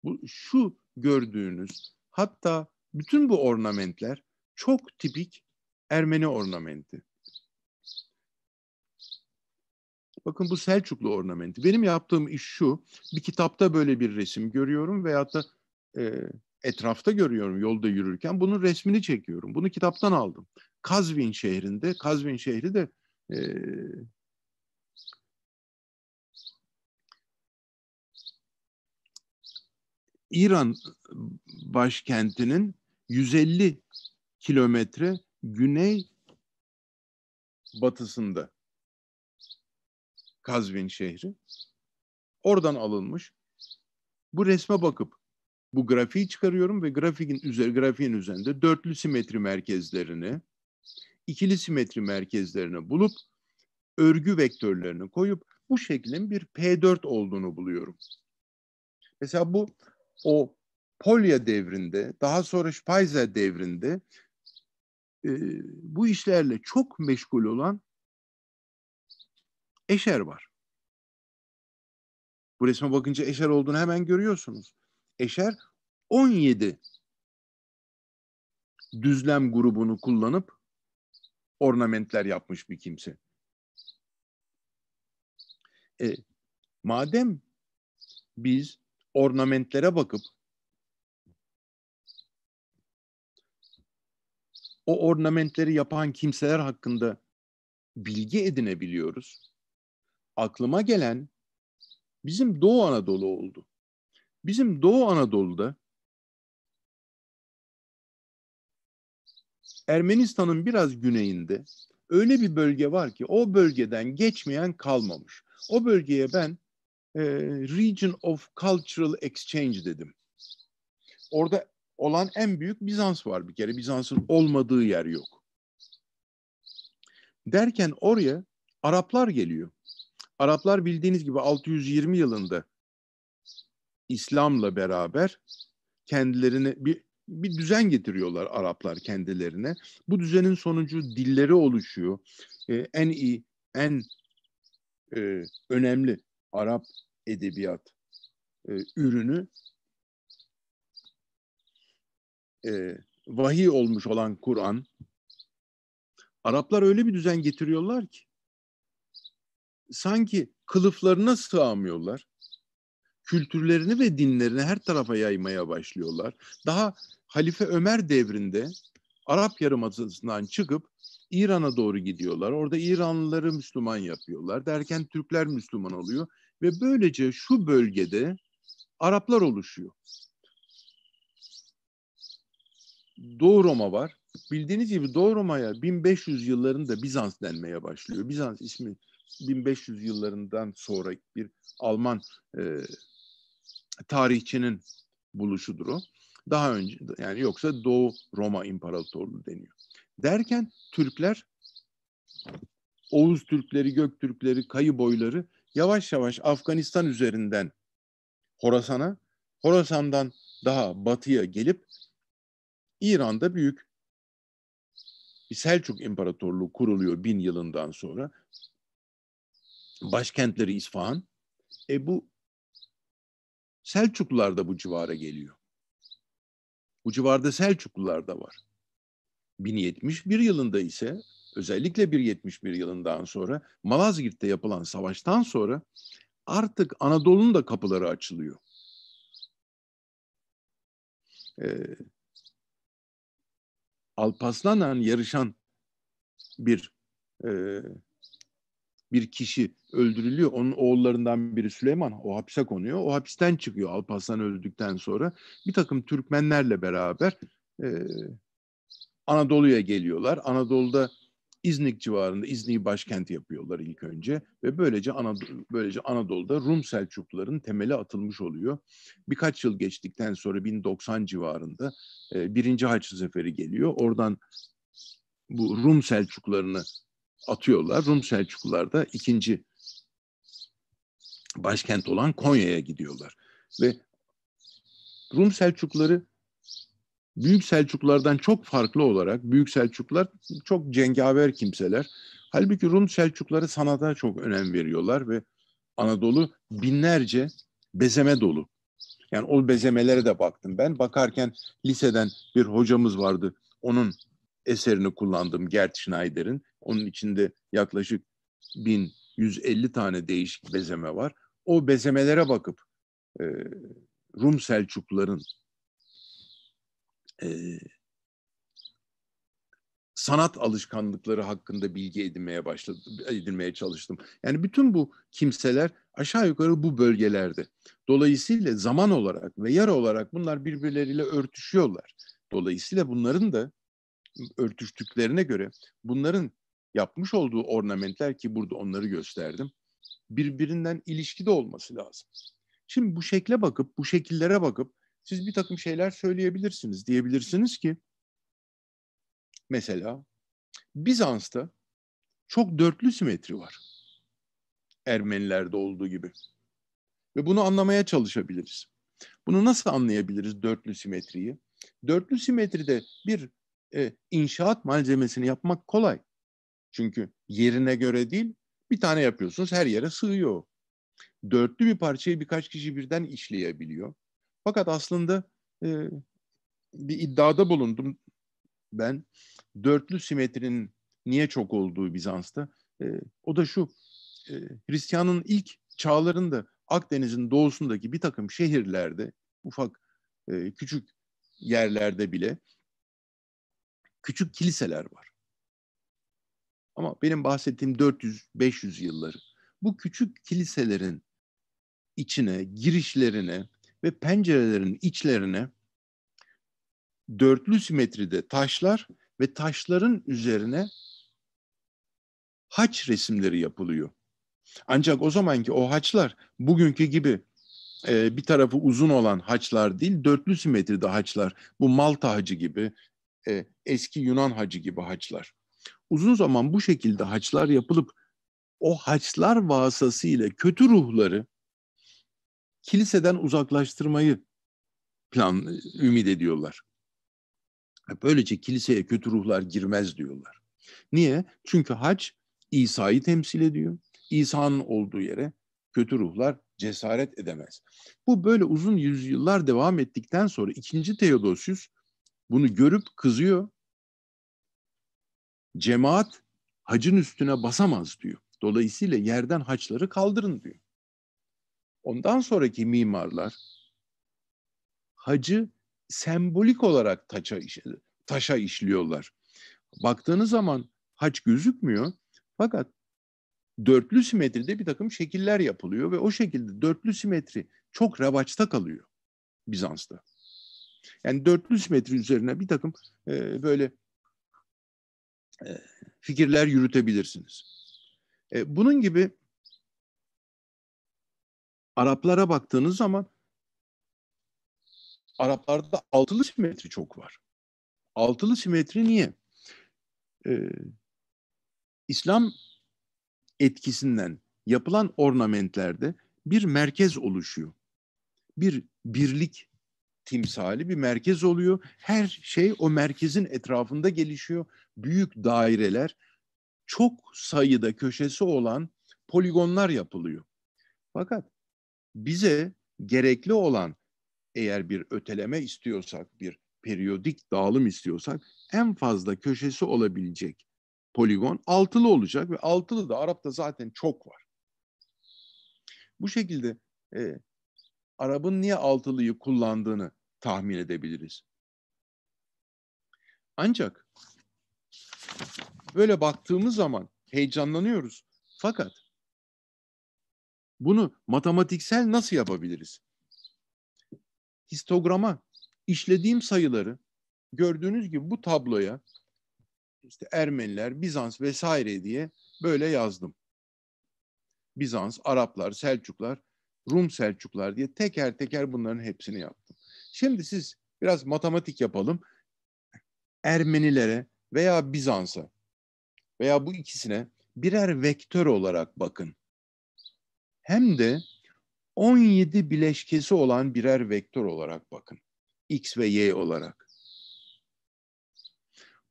Bu şu gördüğünüz hatta bütün bu ornamentler çok tipik Ermeni ornamenti. Bakın bu Selçuklu ornamenti. Benim yaptığım iş şu, bir kitapta böyle bir resim görüyorum veyahut da e, etrafta görüyorum yolda yürürken. Bunun resmini çekiyorum. Bunu kitaptan aldım. Kazvin şehrinde, Kazvin şehri de e, İran başkentinin 150 kilometre güney batısında. Kazvin şehri. Oradan alınmış. Bu resme bakıp bu grafiği çıkarıyorum ve grafiğin üzeri grafiğin üzerinde dörtlü simetri merkezlerini, ikili simetri merkezlerini bulup örgü vektörlerini koyup bu şeklin bir P4 olduğunu buluyorum. Mesela bu o Polya devrinde, daha sonra Speyer devrinde e, bu işlerle çok meşgul olan Eşer var. Bu resme bakınca Eşer olduğunu hemen görüyorsunuz. Eşer 17 düzlem grubunu kullanıp ornamentler yapmış bir kimse. E, madem biz ornamentlere bakıp o ornamentleri yapan kimseler hakkında bilgi edinebiliyoruz aklıma gelen bizim Doğu Anadolu oldu. Bizim Doğu Anadolu'da Ermenistan'ın biraz güneyinde öyle bir bölge var ki o bölgeden geçmeyen kalmamış. O bölgeye ben e, Region of Cultural Exchange dedim. Orada olan en büyük Bizans var bir kere. Bizans'ın olmadığı yer yok. Derken oraya Araplar geliyor. Araplar bildiğiniz gibi 620 yılında İslam'la beraber kendilerine bir, bir düzen getiriyorlar Araplar kendilerine. Bu düzenin sonucu dilleri oluşuyor. Ee, en iyi, en e, önemli Arap edebiyat e, ürünü e, vahiy olmuş olan Kur'an. Araplar öyle bir düzen getiriyorlar ki sanki kılıflarına sığamıyorlar. Kültürlerini ve dinlerini her tarafa yaymaya başlıyorlar. Daha Halife Ömer devrinde Arap Yarımadası'ndan çıkıp İran'a doğru gidiyorlar. Orada İranlıları Müslüman yapıyorlar. Derken Türkler Müslüman oluyor ve böylece şu bölgede Araplar oluşuyor. Doğu Roma var. Bildiğiniz gibi Doğu Roma'ya 1500 yıllarında Bizans denmeye başlıyor. Bizans ismi 1500 yıllarından sonra bir Alman e, tarihçinin buluşudur o. Daha önce yani yoksa Doğu Roma İmparatorluğu deniyor. Derken Türkler Oğuz Türkleri, Göktürkleri, boyları yavaş yavaş Afganistan üzerinden Horasan'a, Horasan'dan daha batıya gelip İran'da büyük bir Selçuk İmparatorluğu kuruluyor bin yılından sonra başkentleri İsfahan. E bu Selçuklular da bu civara geliyor. Bu civarda Selçuklular da var. 1071 yılında ise özellikle 1071 yılından sonra Malazgirt'te yapılan savaştan sonra artık Anadolu'nun da kapıları açılıyor. Ee, Alparslan'la yarışan bir e, bir kişi öldürülüyor. Onun oğullarından biri Süleyman o hapse konuyor. O hapisten çıkıyor Alparslan öldükten sonra. Bir takım Türkmenlerle beraber e, Anadolu'ya geliyorlar. Anadolu'da İznik civarında İznik'i başkent yapıyorlar ilk önce ve böylece Anadolu, böylece Anadolu'da Rum Selçukluların temeli atılmış oluyor. Birkaç yıl geçtikten sonra 1090 civarında e, birinci Haçlı Seferi geliyor. Oradan bu Rum Selçuklarını atıyorlar. Rum Selçuklular da ikinci başkent olan Konya'ya gidiyorlar. Ve Rum Selçukları Büyük Selçuklardan çok farklı olarak Büyük Selçuklar çok cengaver kimseler. Halbuki Rum Selçukları sanata çok önem veriyorlar ve Anadolu binlerce bezeme dolu. Yani o bezemelere de baktım ben. Bakarken liseden bir hocamız vardı. Onun eserini kullandım Gert Schneider'in. Onun içinde yaklaşık 1150 tane değişik bezeme var. O bezemelere bakıp e, Rum Selçukluların e, sanat alışkanlıkları hakkında bilgi edinmeye başladım, edinmeye çalıştım. Yani bütün bu kimseler aşağı yukarı bu bölgelerde. Dolayısıyla zaman olarak ve yer olarak bunlar birbirleriyle örtüşüyorlar. Dolayısıyla bunların da örtüştüklerine göre bunların yapmış olduğu ornamentler ki burada onları gösterdim. Birbirinden ilişkide olması lazım. Şimdi bu şekle bakıp, bu şekillere bakıp siz bir takım şeyler söyleyebilirsiniz. Diyebilirsiniz ki mesela Bizans'ta çok dörtlü simetri var. Ermenilerde olduğu gibi. Ve bunu anlamaya çalışabiliriz. Bunu nasıl anlayabiliriz dörtlü simetriyi? Dörtlü simetride bir e, inşaat malzemesini yapmak kolay. Çünkü yerine göre değil bir tane yapıyorsunuz her yere sığıyor. Dörtlü bir parçayı birkaç kişi birden işleyebiliyor. Fakat aslında e, bir iddiada bulundum ben. Dörtlü simetrinin niye çok olduğu Bizans'ta. E, o da şu, e, Hristiyan'ın ilk çağlarında Akdeniz'in doğusundaki bir takım şehirlerde, ufak e, küçük yerlerde bile küçük kiliseler var. Ama benim bahsettiğim 400-500 yılları. Bu küçük kiliselerin içine, girişlerine ve pencerelerin içlerine dörtlü simetride taşlar ve taşların üzerine haç resimleri yapılıyor. Ancak o zamanki o haçlar bugünkü gibi e, bir tarafı uzun olan haçlar değil, dörtlü simetride haçlar. Bu Malta hacı gibi, e, eski Yunan hacı gibi haçlar uzun zaman bu şekilde haçlar yapılıp o haçlar vasıtasıyla kötü ruhları kiliseden uzaklaştırmayı plan ümit ediyorlar. Böylece kiliseye kötü ruhlar girmez diyorlar. Niye? Çünkü haç İsa'yı temsil ediyor. İsa'nın olduğu yere kötü ruhlar cesaret edemez. Bu böyle uzun yüzyıllar devam ettikten sonra ikinci Teodosius bunu görüp kızıyor Cemaat hacın üstüne basamaz diyor. Dolayısıyla yerden haçları kaldırın diyor. Ondan sonraki mimarlar hacı sembolik olarak taşa, taşa işliyorlar. Baktığınız zaman haç gözükmüyor fakat dörtlü simetride bir takım şekiller yapılıyor ve o şekilde dörtlü simetri çok revaçta kalıyor Bizans'ta. Yani dörtlü simetri üzerine bir takım e, böyle e, fikirler yürütebilirsiniz. E, bunun gibi Araplara baktığınız zaman Araplarda altılı simetri çok var. Altılı simetri niye? Ee, İslam etkisinden yapılan ornamentlerde bir merkez oluşuyor. Bir birlik timsali bir merkez oluyor. Her şey o merkezin etrafında gelişiyor büyük daireler çok sayıda köşesi olan poligonlar yapılıyor. Fakat bize gerekli olan eğer bir öteleme istiyorsak, bir periyodik dağılım istiyorsak en fazla köşesi olabilecek poligon altılı olacak ve altılı da Arap'ta zaten çok var. Bu şekilde e, Arap'ın niye altılıyı kullandığını tahmin edebiliriz. Ancak böyle baktığımız zaman heyecanlanıyoruz. Fakat bunu matematiksel nasıl yapabiliriz? Histograma işlediğim sayıları gördüğünüz gibi bu tabloya işte Ermeniler, Bizans vesaire diye böyle yazdım. Bizans, Araplar, Selçuklar, Rum Selçuklar diye teker teker bunların hepsini yaptım. Şimdi siz biraz matematik yapalım. Ermenilere veya Bizans'a veya bu ikisine birer vektör olarak bakın. Hem de 17 bileşkesi olan birer vektör olarak bakın. X ve Y olarak.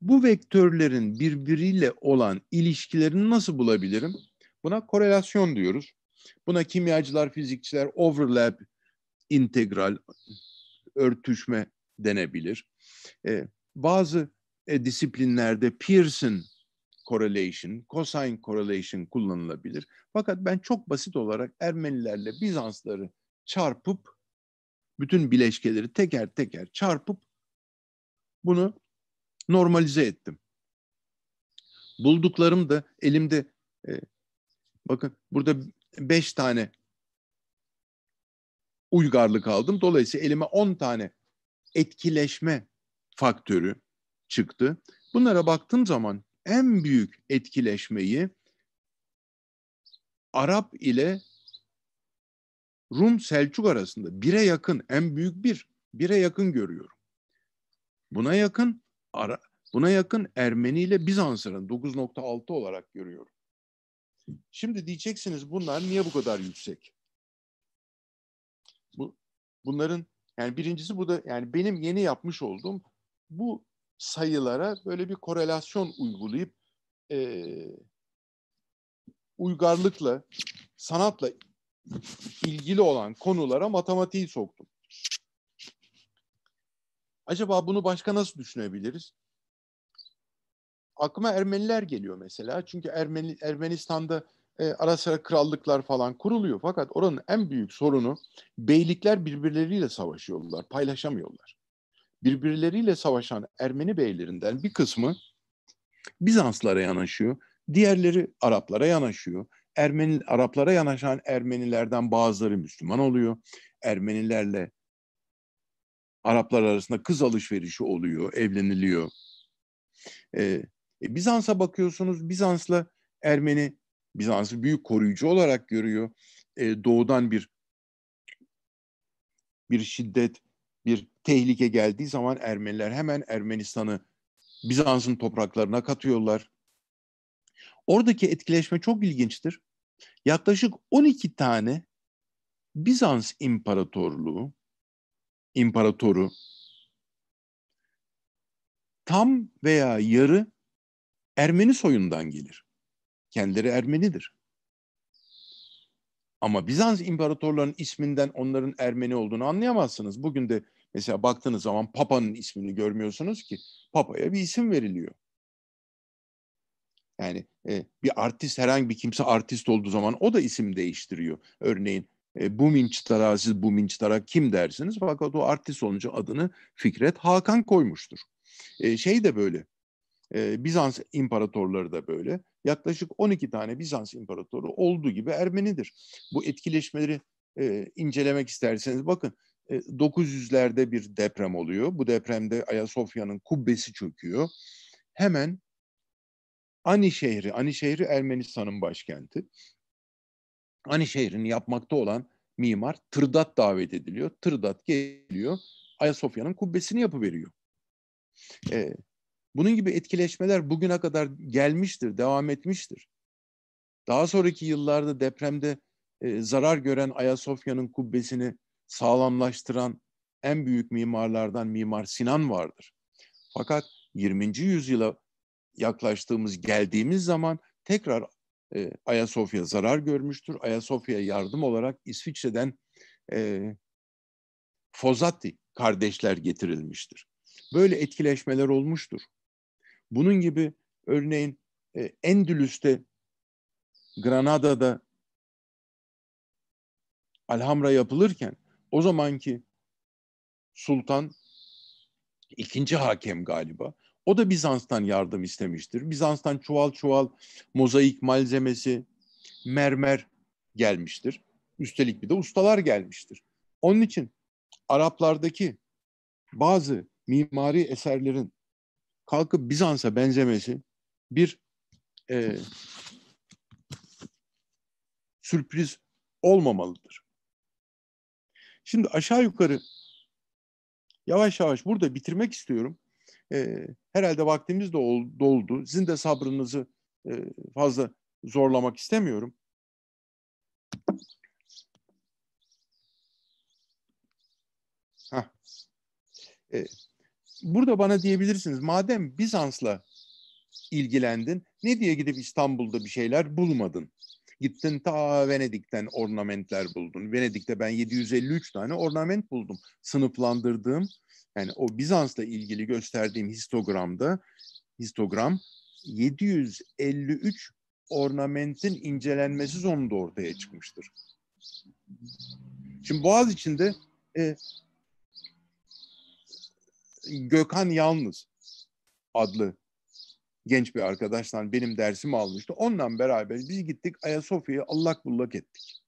Bu vektörlerin birbiriyle olan ilişkilerini nasıl bulabilirim? Buna korelasyon diyoruz. Buna kimyacılar, fizikçiler overlap, integral, örtüşme denebilir. Ee, bazı e, disiplinlerde Pearson correlation, cosine correlation kullanılabilir. Fakat ben çok basit olarak Ermenilerle Bizansları çarpıp bütün bileşkeleri teker teker çarpıp bunu normalize ettim. Bulduklarım da elimde e, bakın burada beş tane uygarlık aldım. Dolayısıyla elime on tane etkileşme faktörü çıktı. Bunlara baktığım zaman en büyük etkileşmeyi Arap ile Rum Selçuk arasında bire yakın en büyük bir bire yakın görüyorum. Buna yakın Ara, buna yakın Ermeni ile Bizans 9.6 olarak görüyorum. Şimdi diyeceksiniz bunlar niye bu kadar yüksek? Bu bunların yani birincisi bu da yani benim yeni yapmış olduğum bu sayılara böyle bir korelasyon uygulayıp e, uygarlıkla, sanatla ilgili olan konulara matematiği soktum. Acaba bunu başka nasıl düşünebiliriz? Aklıma Ermeniler geliyor mesela. Çünkü Ermeni, Ermenistan'da e, ara sıra krallıklar falan kuruluyor. Fakat oranın en büyük sorunu beylikler birbirleriyle savaşıyorlar, paylaşamıyorlar birbirleriyle savaşan Ermeni beylerinden bir kısmı Bizanslara yanaşıyor, diğerleri Araplara yanaşıyor. Ermeni Araplara yanaşan Ermenilerden bazıları Müslüman oluyor. Ermenilerle Araplar arasında kız alışverişi oluyor, evleniliyor. Ee, e, Bizans'a bakıyorsunuz, Bizans'la Ermeni, Bizans'ı büyük koruyucu olarak görüyor. Ee, doğudan bir bir şiddet, bir tehlike geldiği zaman Ermeniler hemen Ermenistan'ı Bizans'ın topraklarına katıyorlar. Oradaki etkileşme çok ilginçtir. Yaklaşık 12 tane Bizans İmparatorluğu imparatoru tam veya yarı Ermeni soyundan gelir. Kendileri Ermenidir. Ama Bizans imparatorlarının isminden onların Ermeni olduğunu anlayamazsınız. Bugün de mesela baktığınız zaman Papa'nın ismini görmüyorsunuz ki Papa'ya bir isim veriliyor. Yani e, bir artist herhangi bir kimse artist olduğu zaman o da isim değiştiriyor. Örneğin e, Buminçtara siz Buminçtara kim dersiniz fakat o artist olunca adını Fikret Hakan koymuştur. E, şey de böyle ee, Bizans imparatorları da böyle. Yaklaşık 12 tane Bizans imparatoru olduğu gibi Ermenidir. Bu etkileşmeleri e, incelemek isterseniz bakın. 900'lerde e, bir deprem oluyor. Bu depremde Ayasofya'nın kubbesi çöküyor. Hemen Ani şehri, Ani şehri Ermenistan'ın başkenti. Ani şehrini yapmakta olan mimar Tırdat davet ediliyor. Tırdat geliyor, Ayasofya'nın kubbesini yapıveriyor. Ee, bunun gibi etkileşmeler bugüne kadar gelmiştir, devam etmiştir. Daha sonraki yıllarda depremde e, zarar gören Ayasofya'nın kubbesini sağlamlaştıran en büyük mimarlardan Mimar Sinan vardır. Fakat 20. yüzyıla yaklaştığımız, geldiğimiz zaman tekrar e, Ayasofya zarar görmüştür. Ayasofya yardım olarak İsviçre'den e, Fozatti kardeşler getirilmiştir. Böyle etkileşmeler olmuştur. Bunun gibi örneğin e, Endülüs'te, Granada'da Alhamra yapılırken o zamanki sultan ikinci hakem galiba. O da Bizans'tan yardım istemiştir. Bizans'tan çuval çuval mozaik malzemesi, mermer gelmiştir. Üstelik bir de ustalar gelmiştir. Onun için Araplardaki bazı mimari eserlerin kalkıp Bizans'a benzemesi bir e, sürpriz olmamalıdır. Şimdi aşağı yukarı yavaş yavaş burada bitirmek istiyorum. E, herhalde vaktimiz de doldu. Sizin de sabrınızı e, fazla zorlamak istemiyorum. Heh. E, burada bana diyebilirsiniz madem Bizans'la ilgilendin ne diye gidip İstanbul'da bir şeyler bulmadın? Gittin ta Venedik'ten ornamentler buldun. Venedik'te ben 753 tane ornament buldum. Sınıflandırdığım yani o Bizans'la ilgili gösterdiğim histogramda histogram 753 ornamentin incelenmesi sonunda ortaya çıkmıştır. Şimdi Boğaz içinde e, Gökhan Yalnız adlı genç bir arkadaştan benim dersimi almıştı. Onunla beraber biz gittik Ayasofya'yı allak bullak ettik.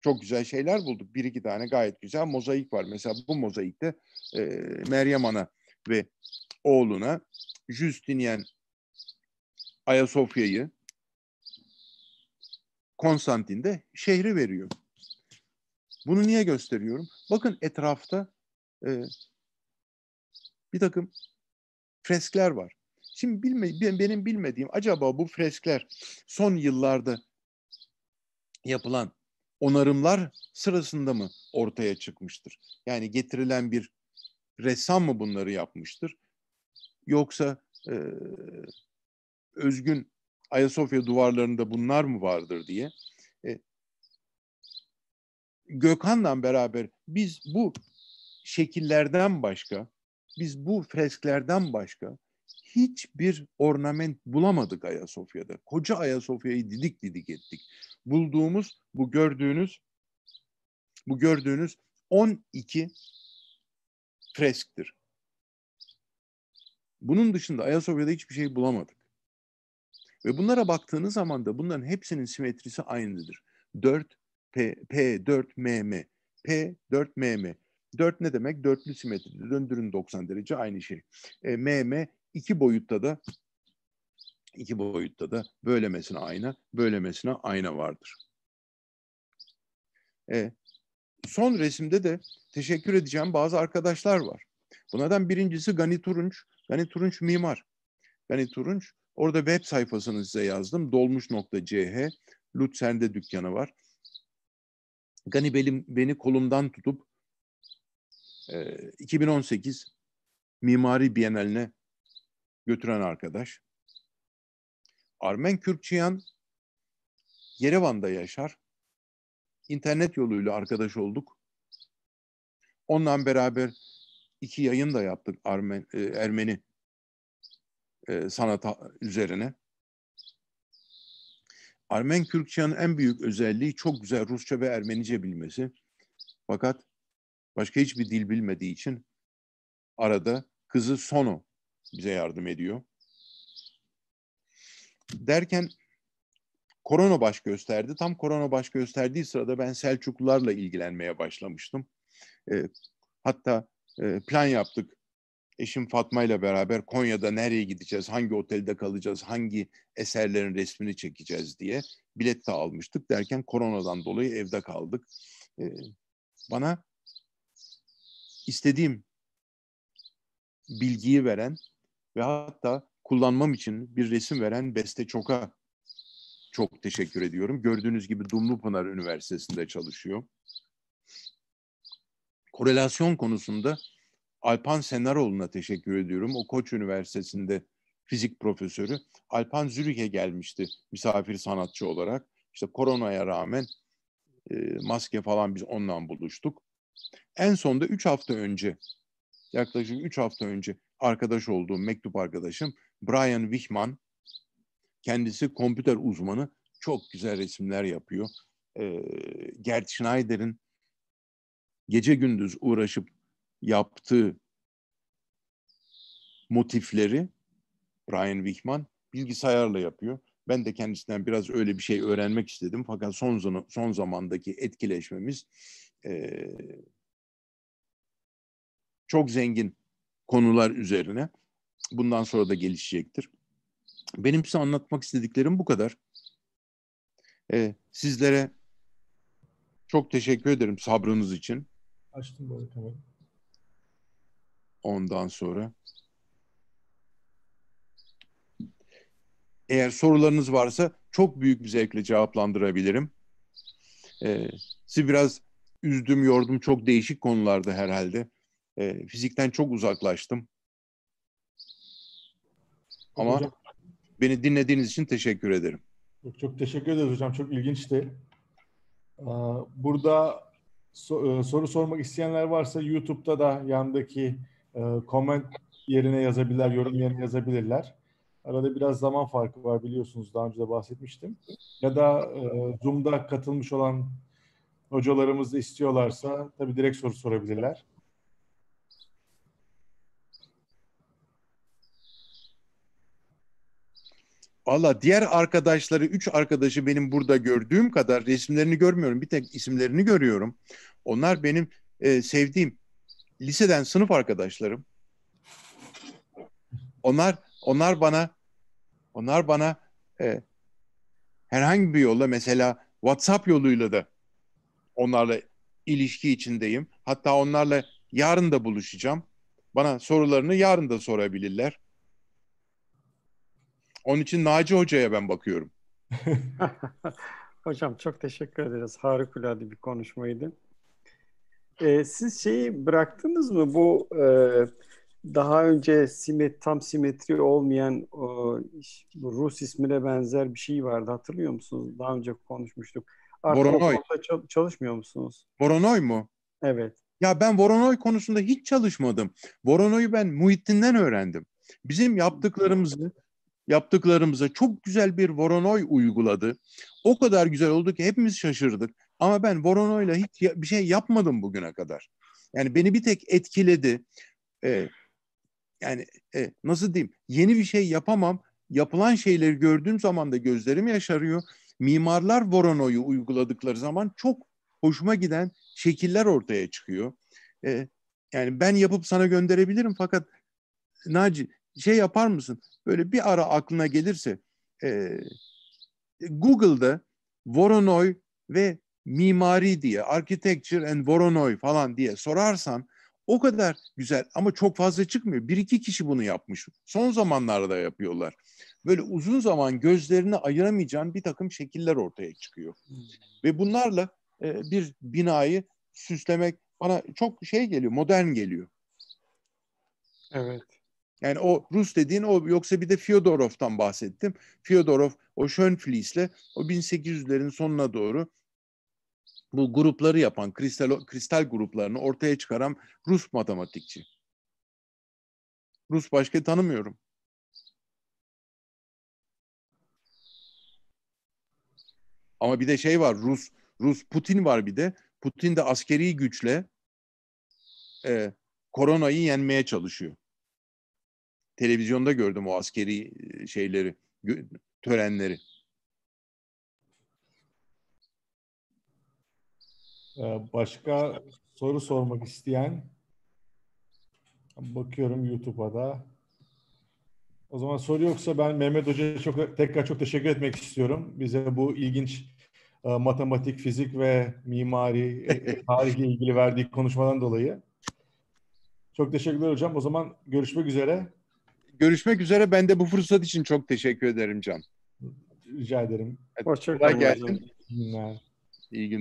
Çok güzel şeyler bulduk. Bir iki tane gayet güzel mozaik var. Mesela bu mozaikte e, Meryem Ana ve oğluna Justinian Ayasofya'yı Konstantin'de şehri veriyor. Bunu niye gösteriyorum? Bakın etrafta e, bir takım freskler var. Şimdi bilme, benim bilmediğim acaba bu freskler son yıllarda yapılan onarımlar sırasında mı ortaya çıkmıştır? Yani getirilen bir ressam mı bunları yapmıştır? Yoksa e, özgün Ayasofya duvarlarında bunlar mı vardır diye. E, Gökhan'la beraber biz bu şekillerden başka biz bu fresklerden başka hiçbir ornament bulamadık Ayasofya'da. Koca Ayasofya'yı didik didik ettik. Bulduğumuz bu gördüğünüz bu gördüğünüz 12 fresktir. Bunun dışında Ayasofya'da hiçbir şey bulamadık. Ve bunlara baktığınız zaman da bunların hepsinin simetrisi aynıdır. 4 P, P4 MM, P4 MM. 4 ne demek? Dörtlü simetri. döndürün 90 derece aynı şey. E, MM iki boyutta da iki boyutta da bölemesine ayna, bölemesine ayna vardır. E, son resimde de teşekkür edeceğim bazı arkadaşlar var. Bunlardan birincisi Gani Turunç. Gani Turunç mimar. Gani Turunç. Orada web sayfasını size yazdım. Dolmuş.ch. Lützen'de dükkanı var. Gani benim, beni kolumdan tutup 2018 ee, Mimari Biennaline götüren arkadaş. Armen Kürkçiyan Yerevan'da yaşar. İnternet yoluyla arkadaş olduk. Onunla beraber iki yayın da yaptık Armen, e, Ermeni e, sanata üzerine. Armen Kürkçiyan'ın en büyük özelliği çok güzel Rusça ve Ermenice bilmesi. Fakat Başka hiçbir dil bilmediği için arada kızı Sono bize yardım ediyor. Derken korona baş gösterdi. Tam korona baş gösterdiği sırada ben Selçuklularla ilgilenmeye başlamıştım. E, hatta e, plan yaptık. Eşim Fatma ile beraber Konya'da nereye gideceğiz, hangi otelde kalacağız, hangi eserlerin resmini çekeceğiz diye bilet de almıştık. Derken koronadan dolayı evde kaldık. E, bana istediğim bilgiyi veren ve hatta kullanmam için bir resim veren Beste Çok'a çok teşekkür ediyorum. Gördüğünüz gibi Dumlupınar Üniversitesi'nde çalışıyor. Korelasyon konusunda Alpan Senaroğlu'na teşekkür ediyorum. O Koç Üniversitesi'nde fizik profesörü. Alpan Zürih'e gelmişti misafir sanatçı olarak. İşte koronaya rağmen e, maske falan biz ondan buluştuk. En son da 3 hafta önce, yaklaşık 3 hafta önce arkadaş olduğum mektup arkadaşım Brian Wichman, kendisi kompüter uzmanı, çok güzel resimler yapıyor. Ee, Gert Schneider'in gece gündüz uğraşıp yaptığı motifleri Brian Wichman bilgisayarla yapıyor. Ben de kendisinden biraz öyle bir şey öğrenmek istedim. Fakat son, son zamandaki etkileşmemiz e, çok zengin konular üzerine. Bundan sonra da gelişecektir. Benim size anlatmak istediklerim bu kadar. E, sizlere çok teşekkür ederim sabrınız için. Açtım böyle tamam. Ondan sonra eğer sorularınız varsa çok büyük bir zevkle cevaplandırabilirim. Ee, sizi biraz üzdüm, yordum çok değişik konularda herhalde. E, fizikten çok uzaklaştım. Ama hocam, beni dinlediğiniz için teşekkür ederim. Çok, çok teşekkür ederiz hocam. Çok ilginçti. Ee, burada e, soru sormak isteyenler varsa YouTube'da da yandaki e, comment yerine yazabilirler, yorum yerine yazabilirler. Arada biraz zaman farkı var biliyorsunuz daha önce de bahsetmiştim. Ya da e, Zoom'da katılmış olan Hocalarımız istiyorlarsa tabii direkt soru sorabilirler. Valla diğer arkadaşları, üç arkadaşı benim burada gördüğüm kadar resimlerini görmüyorum. Bir tek isimlerini görüyorum. Onlar benim e, sevdiğim liseden sınıf arkadaşlarım. Onlar onlar bana onlar bana e, herhangi bir yolla mesela WhatsApp yoluyla da onlarla ilişki içindeyim. Hatta onlarla yarın da buluşacağım. Bana sorularını yarın da sorabilirler. Onun için Naci Hoca'ya ben bakıyorum. [LAUGHS] Hocam çok teşekkür ederiz. Harikulade bir konuşmaydı. Ee, siz şeyi bıraktınız mı? Bu e, daha önce simet, tam simetri olmayan o, Rus ismine benzer bir şey vardı. Hatırlıyor musunuz? Daha önce konuşmuştuk. Artık Voronoi. çalışmıyor musunuz? Voronoi mu? Evet. Ya ben Voronoi konusunda hiç çalışmadım. Voronoi'yu ben Muhittin'den öğrendim. Bizim yaptıklarımızı yaptıklarımıza çok güzel bir Voronoi uyguladı. O kadar güzel oldu ki hepimiz şaşırdık. Ama ben Voronoi'la hiç bir şey yapmadım bugüne kadar. Yani beni bir tek etkiledi. Ee, yani e, nasıl diyeyim? Yeni bir şey yapamam. Yapılan şeyleri gördüğüm zaman da gözlerim yaşarıyor mimarlar Voronoj'u uyguladıkları zaman çok hoşuma giden şekiller ortaya çıkıyor. E, yani ben yapıp sana gönderebilirim fakat Naci şey yapar mısın? Böyle bir ara aklına gelirse e, Google'da Voronoj ve mimari diye architecture and Voronoj falan diye sorarsan o kadar güzel ama çok fazla çıkmıyor. Bir iki kişi bunu yapmış. Son zamanlarda yapıyorlar böyle uzun zaman gözlerini ayıramayacağın bir takım şekiller ortaya çıkıyor. Ve hmm. bunlarla e, bir binayı süslemek bana çok şey geliyor, modern geliyor. Evet. Yani o Rus dediğin o yoksa bir de Fyodorov'tan bahsettim. Fyodorov o Schönflies'le o 1800'lerin sonuna doğru bu grupları yapan, kristal, kristal gruplarını ortaya çıkaran Rus matematikçi. Rus başka tanımıyorum. Ama bir de şey var Rus Rus Putin var bir de. Putin de askeri güçle e, koronayı yenmeye çalışıyor. Televizyonda gördüm o askeri e, şeyleri, törenleri. Ee, başka soru sormak isteyen bakıyorum YouTube'a da. O zaman soru yoksa ben Mehmet Hoca'ya çok, tekrar çok teşekkür etmek istiyorum. Bize bu ilginç e, matematik, fizik ve mimari, e, e, tarihle ilgili verdiği konuşmadan dolayı. Çok teşekkürler hocam. O zaman görüşmek üzere. Görüşmek üzere. Ben de bu fırsat için çok teşekkür ederim Can. Rica ederim. Hoşçakalın. İyi günler. İyi günler.